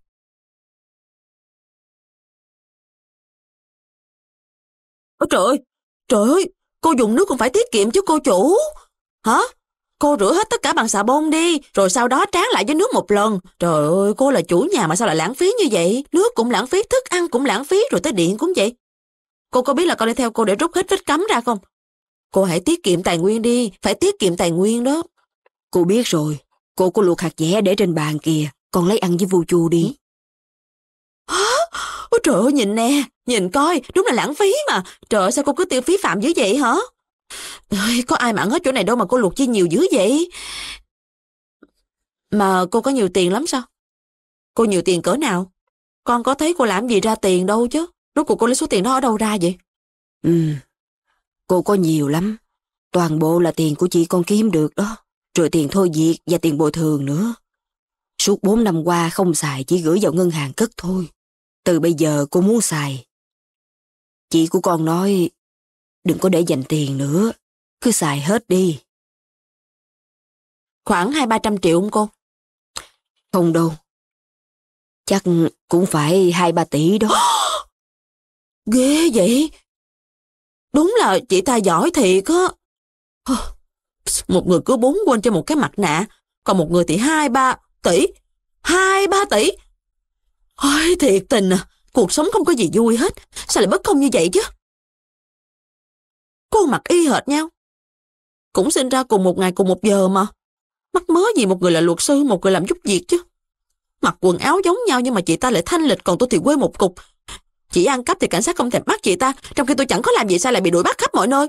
Ôi trời trời ơi, cô dùng nước cũng phải tiết kiệm chứ cô chủ. Hả? Cô rửa hết tất cả bằng xà bông đi, rồi sau đó tráng lại với nước một lần. Trời ơi, cô là chủ nhà mà sao lại lãng phí như vậy? Nước cũng lãng phí, thức ăn cũng lãng phí, rồi tới điện cũng vậy. Cô có biết là con đi theo cô để rút hết vết cấm ra không? Cô hãy tiết kiệm tài nguyên đi, phải tiết kiệm tài nguyên đó. Cô biết rồi, cô có luộc hạt dẻ để trên bàn kìa, còn lấy ăn với vu chu đi. Hả? Ôi trời ơi, nhìn nè, Nhìn coi, đúng là lãng phí mà. Trời sao cô cứ tiêu phí phạm dữ vậy hả? Ôi, có ai mặn hết chỗ này đâu mà cô luộc chi nhiều dữ vậy? Mà cô có nhiều tiền lắm sao? Cô nhiều tiền cỡ nào? Con có thấy cô làm gì ra tiền đâu chứ. Rốt cuộc cô lấy số tiền đó ở đâu ra vậy? Ừ, cô có nhiều lắm. Toàn bộ là tiền của chị con kiếm được đó. Rồi tiền thôi việc và tiền bồi thường nữa. Suốt 4 năm qua không xài chỉ gửi vào ngân hàng cất thôi. Từ bây giờ cô muốn xài Chị của con nói, đừng có để dành tiền nữa, cứ xài hết đi. Khoảng hai ba trăm triệu không cô? Không đâu. Chắc cũng phải hai ba tỷ đó. Ghê vậy? Đúng là chị ta giỏi thiệt á. Một người cứ bốn quên cho một cái mặt nạ, còn một người thì hai ba tỷ. Hai ba tỷ? Ôi thiệt tình à, Cuộc sống không có gì vui hết. Sao lại bất công như vậy chứ? Cô mặc y hệt nhau. Cũng sinh ra cùng một ngày cùng một giờ mà. Mắc mớ gì một người là luật sư, một người làm giúp việc chứ. Mặc quần áo giống nhau nhưng mà chị ta lại thanh lịch còn tôi thì quê một cục. Chị ăn cắp thì cảnh sát không thèm bắt chị ta, trong khi tôi chẳng có làm gì sao lại bị đuổi bắt khắp mọi nơi.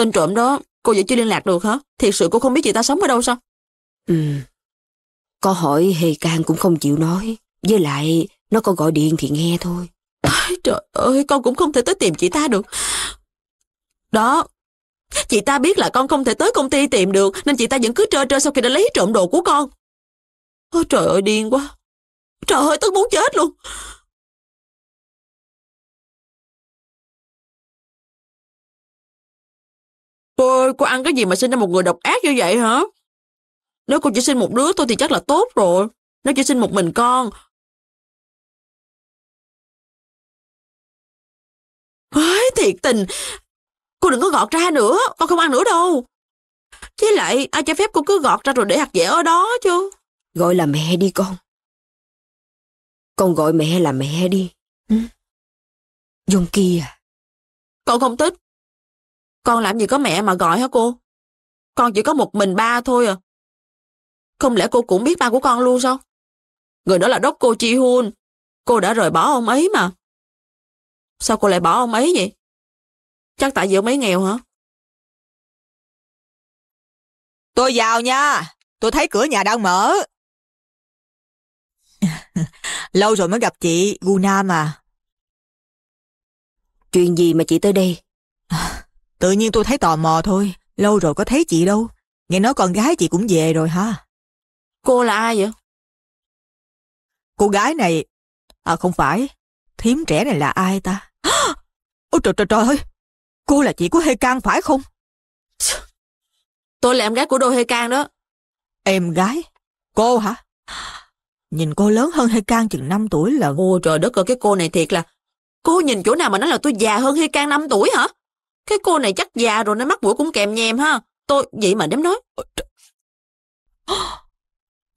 Tên trộm đó, cô vẫn chưa liên lạc được hả? Thiệt sự cô không biết chị ta sống ở đâu sao? Ừ. Có hỏi Hề Can cũng không chịu nói. Với lại, nó có gọi điện thì nghe thôi. Ôi, trời ơi, con cũng không thể tới tìm chị ta được. Đó, chị ta biết là con không thể tới công ty tìm được, nên chị ta vẫn cứ trơ trơ sau khi đã lấy trộm đồ của con. Ôi trời ơi, điên quá. Trời ơi, tôi muốn chết luôn. Cô, cô ăn cái gì mà sinh ra một người độc ác như vậy hả? Nếu cô chỉ sinh một đứa tôi thì chắc là tốt rồi. Nếu chỉ sinh một mình con. Ôi, thiệt tình. Cô đừng có gọt ra nữa. Con không ăn nữa đâu. chứ lại ai cho phép cô cứ gọt ra rồi để hạt dẻ ở đó chứ. Gọi là mẹ đi con. Con gọi mẹ là mẹ đi. Ừ. Dung kia à? Con không thích. Con làm gì có mẹ mà gọi hả cô? Con chỉ có một mình ba thôi à. Không lẽ cô cũng biết ba của con luôn sao? Người đó là đốc cô Chi Hun. Cô đã rời bỏ ông ấy mà. Sao cô lại bỏ ông ấy vậy? Chắc tại vì ông ấy nghèo hả? Tôi vào nha. Tôi thấy cửa nhà đang mở. Lâu rồi mới gặp chị, Guna mà. Chuyện gì mà chị tới đây? Tự nhiên tôi thấy tò mò thôi, lâu rồi có thấy chị đâu. Nghe nói con gái chị cũng về rồi hả? Cô là ai vậy? Cô gái này... À không phải, thím trẻ này là ai ta? Ôi trời trời trời ơi, cô là chị của Hê Can phải không? Tôi là em gái của Đô Hê Can đó. Em gái? Cô hả? Nhìn cô lớn hơn Hê Can chừng 5 tuổi là... Ôi trời đất ơi, cái cô này thiệt là... Cô nhìn chỗ nào mà nói là tôi già hơn Hê Can 5 tuổi hả? Cái cô này chắc già rồi nó mắt mũi cũng kèm nhèm ha. Tôi vậy mà đếm nói.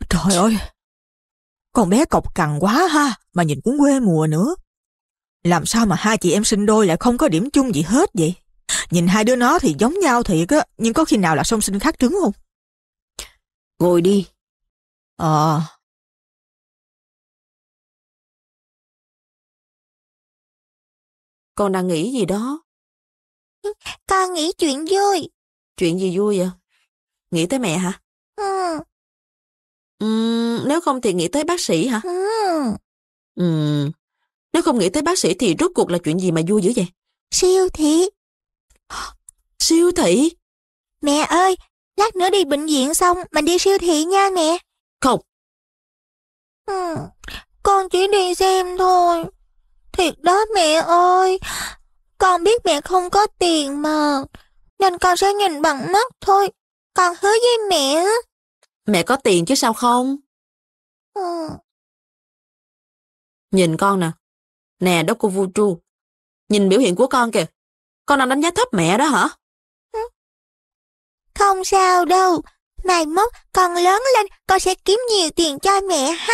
Trời ơi! Con bé cọc cằn quá ha, mà nhìn cũng quê mùa nữa. Làm sao mà hai chị em sinh đôi lại không có điểm chung gì hết vậy? Nhìn hai đứa nó thì giống nhau thiệt á, nhưng có khi nào là song sinh khác trứng không? Ngồi đi. Ờ. À. Con đang nghĩ gì đó, con nghĩ chuyện vui. Chuyện gì vui vậy? Nghĩ tới mẹ hả? Ừ. Uhm, nếu không thì nghĩ tới bác sĩ hả? Ừ. Uhm, nếu không nghĩ tới bác sĩ thì rốt cuộc là chuyện gì mà vui dữ vậy? Siêu thị. Siêu thị? Mẹ ơi, lát nữa đi bệnh viện xong mình đi siêu thị nha mẹ. Không. Ừ, con chỉ đi xem thôi. Thiệt đó mẹ ơi, con biết mẹ không có tiền mà, nên con sẽ nhìn bằng mắt thôi. Con hứa với mẹ. Mẹ có tiền chứ sao không? Ừ. Nhìn con nè. Nè đốc cô Vu Tru. Nhìn biểu hiện của con kìa. Con đang đánh giá thấp mẹ đó hả? Ừ. Không sao đâu. Mai mốt con lớn lên con sẽ kiếm nhiều tiền cho mẹ ha.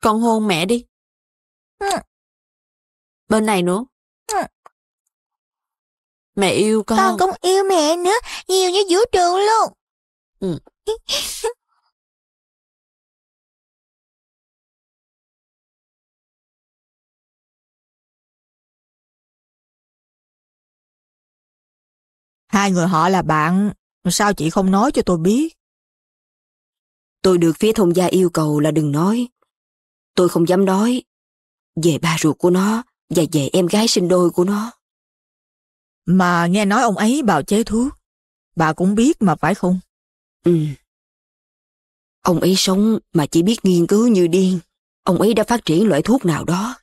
Con hôn mẹ đi. Ừ. Bên này nữa. Ừ. Mẹ yêu con. Con cũng yêu mẹ nữa, nhiều như vũ trụ luôn. Ừ. Hai người họ là bạn, sao chị không nói cho tôi biết? Tôi được phía thông gia yêu cầu là đừng nói tôi không dám nói. Về ba ruột của nó và về em gái sinh đôi của nó. Mà nghe nói ông ấy bào chế thuốc, bà cũng biết mà phải không? Ừ. Ông ấy sống mà chỉ biết nghiên cứu như điên. Ông ấy đã phát triển loại thuốc nào đó,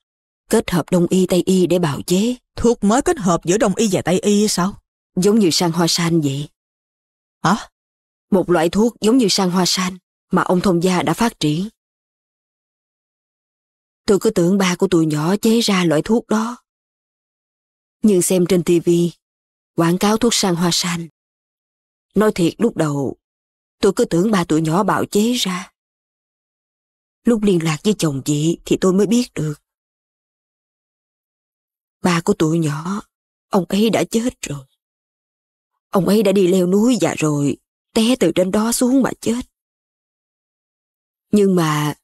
kết hợp đông y tây y để bào chế. Thuốc mới kết hợp giữa đông y và tây y sao? Giống như sang hoa san vậy. Hả? Một loại thuốc giống như sang hoa san mà ông thông gia đã phát triển. Tôi cứ tưởng ba của tụi nhỏ chế ra loại thuốc đó. Nhưng xem trên tivi quảng cáo thuốc sang hoa xanh. Nói thiệt lúc đầu, tôi cứ tưởng ba tụi nhỏ bạo chế ra. Lúc liên lạc với chồng chị thì tôi mới biết được. Ba của tụi nhỏ, ông ấy đã chết rồi. Ông ấy đã đi leo núi và rồi té từ trên đó xuống mà chết. Nhưng mà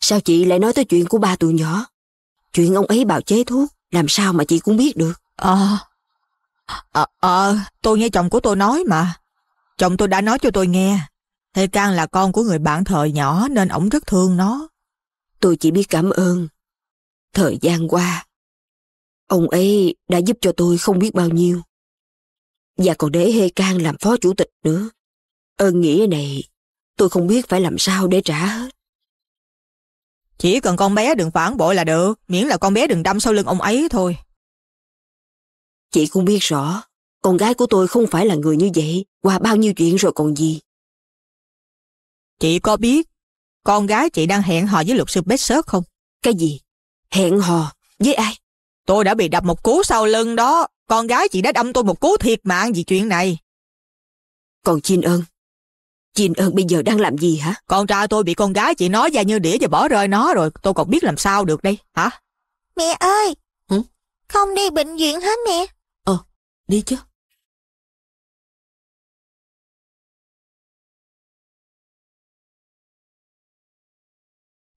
Sao chị lại nói tới chuyện của ba tụi nhỏ? Chuyện ông ấy bào chế thuốc, làm sao mà chị cũng biết được? Ờ, à ờ tôi nghe chồng của tôi nói mà. Chồng tôi đã nói cho tôi nghe. Thầy Cang là con của người bạn thời nhỏ nên ổng rất thương nó. Tôi chỉ biết cảm ơn. Thời gian qua, ông ấy đã giúp cho tôi không biết bao nhiêu. Và còn để Hê Cang làm phó chủ tịch nữa. Ơn nghĩa này, tôi không biết phải làm sao để trả hết. Chỉ cần con bé đừng phản bội là được, miễn là con bé đừng đâm sau lưng ông ấy thôi. Chị cũng biết rõ, con gái của tôi không phải là người như vậy, qua bao nhiêu chuyện rồi còn gì. Chị có biết, con gái chị đang hẹn hò với luật sư Bessert không? Cái gì? Hẹn hò? Với ai? Tôi đã bị đập một cú sau lưng đó, con gái chị đã đâm tôi một cú thiệt mạng vì chuyện này. Còn Chin ơn, Chịn ơn bây giờ đang làm gì hả? Con trai tôi bị con gái chị nói ra như đĩa và bỏ rơi nó rồi. Tôi còn biết làm sao được đây, hả? Mẹ ơi! Hử? Không đi bệnh viện hả mẹ? Ờ, đi chứ.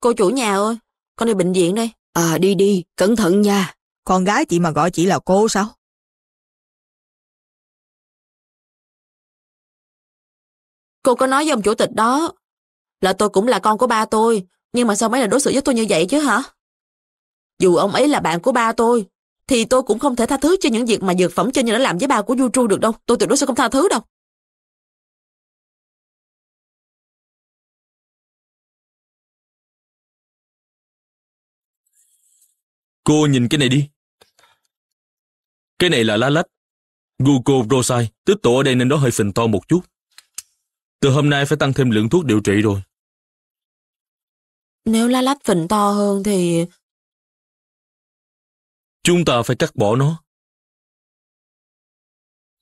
Cô chủ nhà ơi, con đi bệnh viện đây. À đi đi, cẩn thận nha. Con gái chị mà gọi chị là cô sao? Cô có nói với ông chủ tịch đó là tôi cũng là con của ba tôi, nhưng mà sao mấy lần đối xử với tôi như vậy chứ hả? Dù ông ấy là bạn của ba tôi, thì tôi cũng không thể tha thứ cho những việc mà dược phẩm trên như đã làm với ba của Du Tru được đâu. Tôi tuyệt đối sẽ không tha thứ đâu. Cô nhìn cái này đi. Cái này là lá lách. google Rosai, tích tổ ở đây nên nó hơi phình to một chút. Từ hôm nay phải tăng thêm lượng thuốc điều trị rồi. Nếu lá lách phình to hơn thì... Chúng ta phải cắt bỏ nó.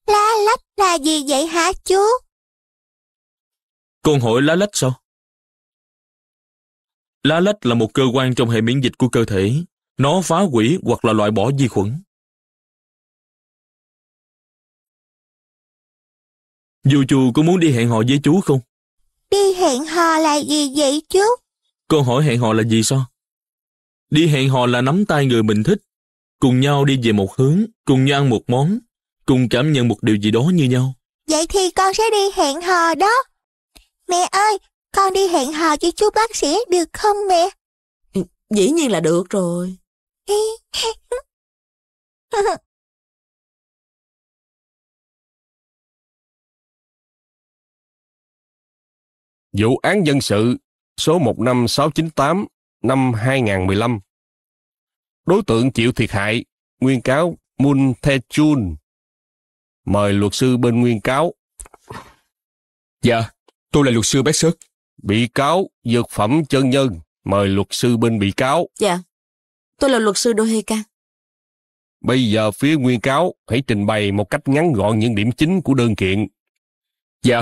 Lá lách là gì vậy hả chú? Con hỏi lá lách sao? Lá lách là một cơ quan trong hệ miễn dịch của cơ thể. Nó phá hủy hoặc là loại bỏ vi khuẩn. Dù chú có muốn đi hẹn hò với chú không? Đi hẹn hò là gì vậy chú? Con hỏi hẹn hò là gì sao? Đi hẹn hò là nắm tay người mình thích, cùng nhau đi về một hướng, cùng nhau ăn một món, cùng cảm nhận một điều gì đó như nhau. Vậy thì con sẽ đi hẹn hò đó. Mẹ ơi, con đi hẹn hò với chú bác sĩ được không mẹ? Dĩ nhiên là được rồi. Vụ án dân sự số 15698 năm 2015. Đối tượng chịu thiệt hại, nguyên cáo Moon The Chun. Mời luật sư bên nguyên cáo. Dạ, tôi là luật sư Bác Sức. Bị cáo Dược Phẩm Chân Nhân, mời luật sư bên bị cáo. Dạ, tôi là luật sư Đô Hê Ca. Bây giờ phía nguyên cáo hãy trình bày một cách ngắn gọn những điểm chính của đơn kiện. Dạ,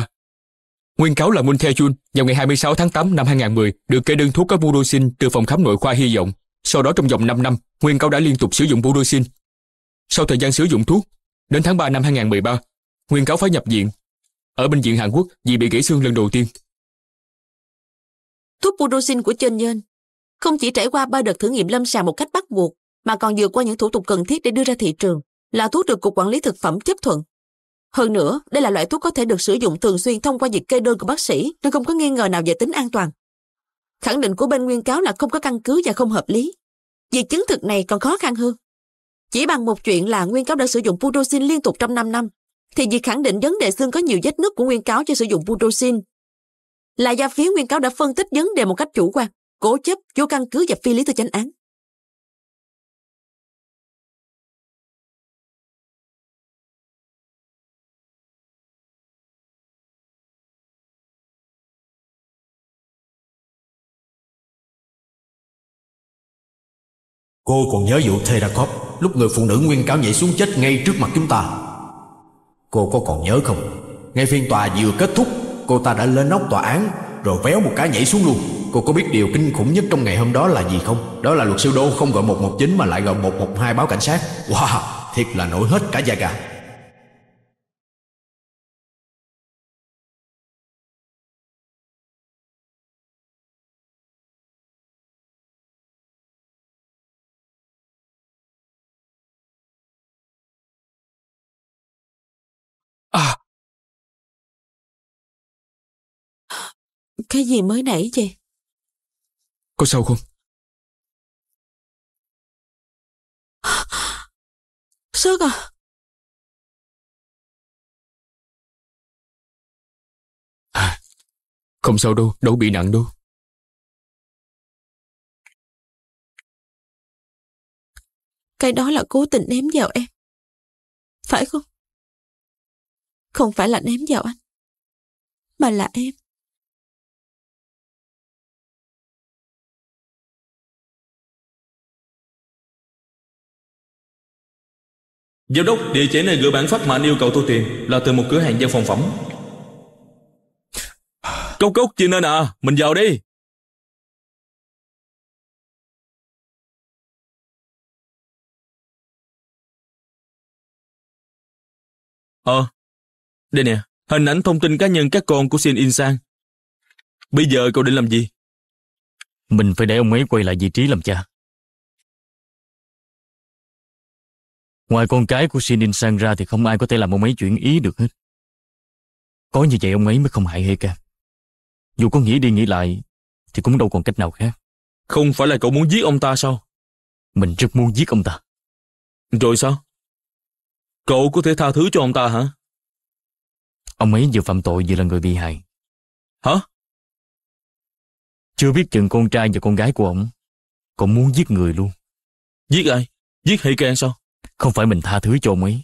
Nguyên cáo là Moon Tae vào ngày 26 tháng 8 năm 2010 được kê đơn thuốc có Budoxin từ phòng khám nội khoa hy vọng. Sau đó trong vòng 5 năm, Nguyên cáo đã liên tục sử dụng Budoxin. Sau thời gian sử dụng thuốc, đến tháng 3 năm 2013, Nguyên cáo phải nhập viện ở bệnh viện Hàn Quốc vì bị gãy xương lần đầu tiên. Thuốc Budoxin của Chơn Nhơn không chỉ trải qua ba đợt thử nghiệm lâm sàng một cách bắt buộc mà còn vượt qua những thủ tục cần thiết để đưa ra thị trường là thuốc được Cục Quản lý Thực phẩm chấp thuận. Hơn nữa, đây là loại thuốc có thể được sử dụng thường xuyên thông qua việc kê đơn của bác sĩ, nên không có nghi ngờ nào về tính an toàn. Khẳng định của bên nguyên cáo là không có căn cứ và không hợp lý. Việc chứng thực này còn khó khăn hơn. Chỉ bằng một chuyện là nguyên cáo đã sử dụng Budoxin liên tục trong 5 năm, thì việc khẳng định vấn đề xương có nhiều vết nứt của nguyên cáo cho sử dụng Budoxin là do phía nguyên cáo đã phân tích vấn đề một cách chủ quan, cố chấp, vô căn cứ và phi lý từ chánh án. Cô còn nhớ vụ Thedakov Lúc người phụ nữ nguyên cáo nhảy xuống chết ngay trước mặt chúng ta Cô có còn nhớ không Ngay phiên tòa vừa kết thúc Cô ta đã lên nóc tòa án Rồi véo một cái nhảy xuống luôn Cô có biết điều kinh khủng nhất trong ngày hôm đó là gì không Đó là luật siêu đô không gọi 119 Mà lại gọi 112 báo cảnh sát Wow thiệt là nổi hết cả da gà cái gì mới nãy vậy? Có sao không? Sớt à? à? Không sao đâu, đâu bị nặng đâu. Cái đó là cố tình ném vào em. Phải không? Không phải là ném vào anh, mà là em. Giám đốc, địa chỉ này gửi bản pháp mà anh yêu cầu tôi tiền là từ một cửa hàng văn phòng phẩm. Cốc cốc chị nên à, mình vào đi. Ờ, đây nè, hình ảnh thông tin cá nhân các con của Shin In Sang. Bây giờ cậu định làm gì? Mình phải để ông ấy quay lại vị trí làm cha. Ngoài con cái của Sinin Sang ra thì không ai có thể làm ông ấy chuyển ý được hết. Có như vậy ông ấy mới không hại Heka. Dù có nghĩ đi nghĩ lại thì cũng đâu còn cách nào khác. Không phải là cậu muốn giết ông ta sao? Mình rất muốn giết ông ta. Rồi sao? Cậu có thể tha thứ cho ông ta hả? Ông ấy vừa phạm tội vừa là người bị hại. Hả? Chưa biết chừng con trai và con gái của ông, còn muốn giết người luôn. Giết ai? Giết Heken sao? Không phải mình tha thứ cho ông ấy.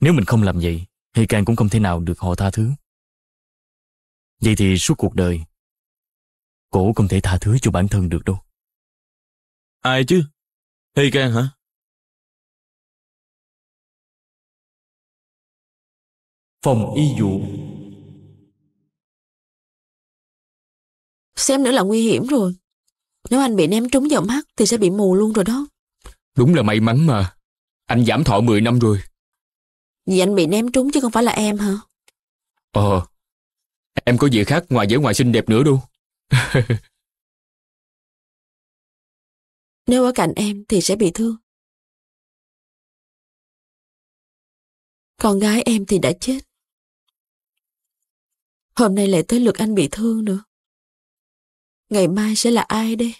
Nếu mình không làm vậy, thì càng cũng không thể nào được họ tha thứ. Vậy thì suốt cuộc đời, cổ không thể tha thứ cho bản thân được đâu. Ai chứ? Hay can hả? Phòng y dụ Xem nữa là nguy hiểm rồi. Nếu anh bị ném trúng vào mắt thì sẽ bị mù luôn rồi đó. Đúng là may mắn mà. Anh giảm thọ 10 năm rồi. Vì anh bị ném trúng chứ không phải là em hả? Ờ, em có gì khác ngoài vẻ ngoài xinh đẹp nữa đâu. Nếu ở cạnh em thì sẽ bị thương. Con gái em thì đã chết. Hôm nay lại tới lượt anh bị thương nữa. Ngày mai sẽ là ai đây?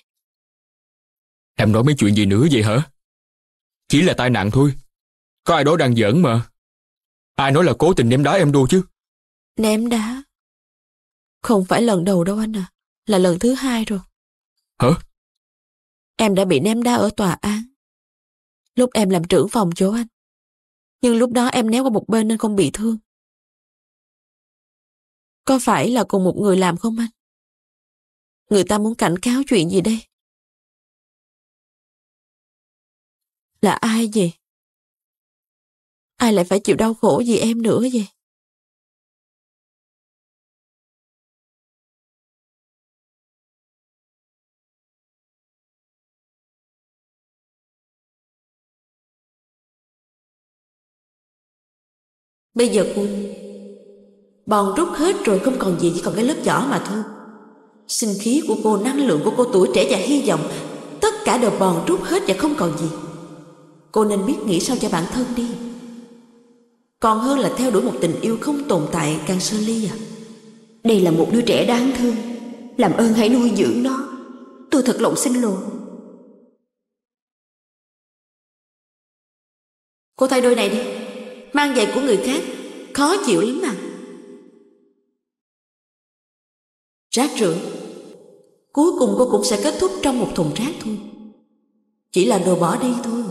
Em nói mấy chuyện gì nữa vậy hả? Chỉ là tai nạn thôi. Có ai đó đang giỡn mà. Ai nói là cố tình ném đá em đua chứ? Ném đá? Không phải lần đầu đâu anh à. Là lần thứ hai rồi. Hả? Em đã bị ném đá ở tòa án. Lúc em làm trưởng phòng chỗ anh. Nhưng lúc đó em ném qua một bên nên không bị thương. Có phải là cùng một người làm không anh? Người ta muốn cảnh cáo chuyện gì đây? Là ai vậy? Ai lại phải chịu đau khổ vì em nữa vậy? Bây giờ quân bòn rút hết rồi không còn gì Chỉ còn cái lớp vỏ mà thôi Sinh khí của cô, năng lượng của cô tuổi trẻ và hy vọng Tất cả đều bòn rút hết và không còn gì Cô nên biết nghĩ sao cho bản thân đi Còn hơn là theo đuổi một tình yêu không tồn tại càng sơ ly à Đây là một đứa trẻ đáng thương Làm ơn hãy nuôi dưỡng nó Tôi thật lòng xin lỗi Cô thay đôi này đi Mang giày của người khác Khó chịu lắm mà Rác rưởi Cuối cùng cô cũng sẽ kết thúc trong một thùng rác thôi Chỉ là đồ bỏ đi thôi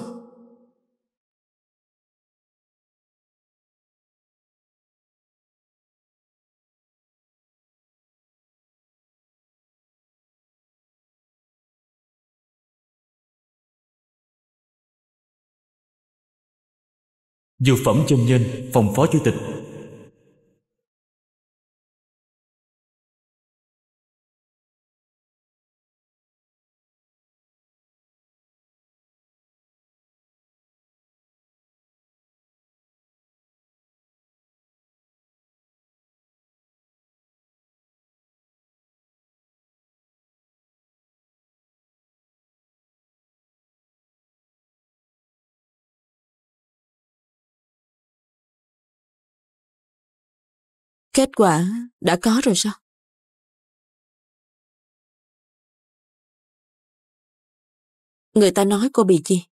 Dược phẩm chân nhân, phòng phó chủ tịch Kết quả đã có rồi sao? Người ta nói cô bị gì?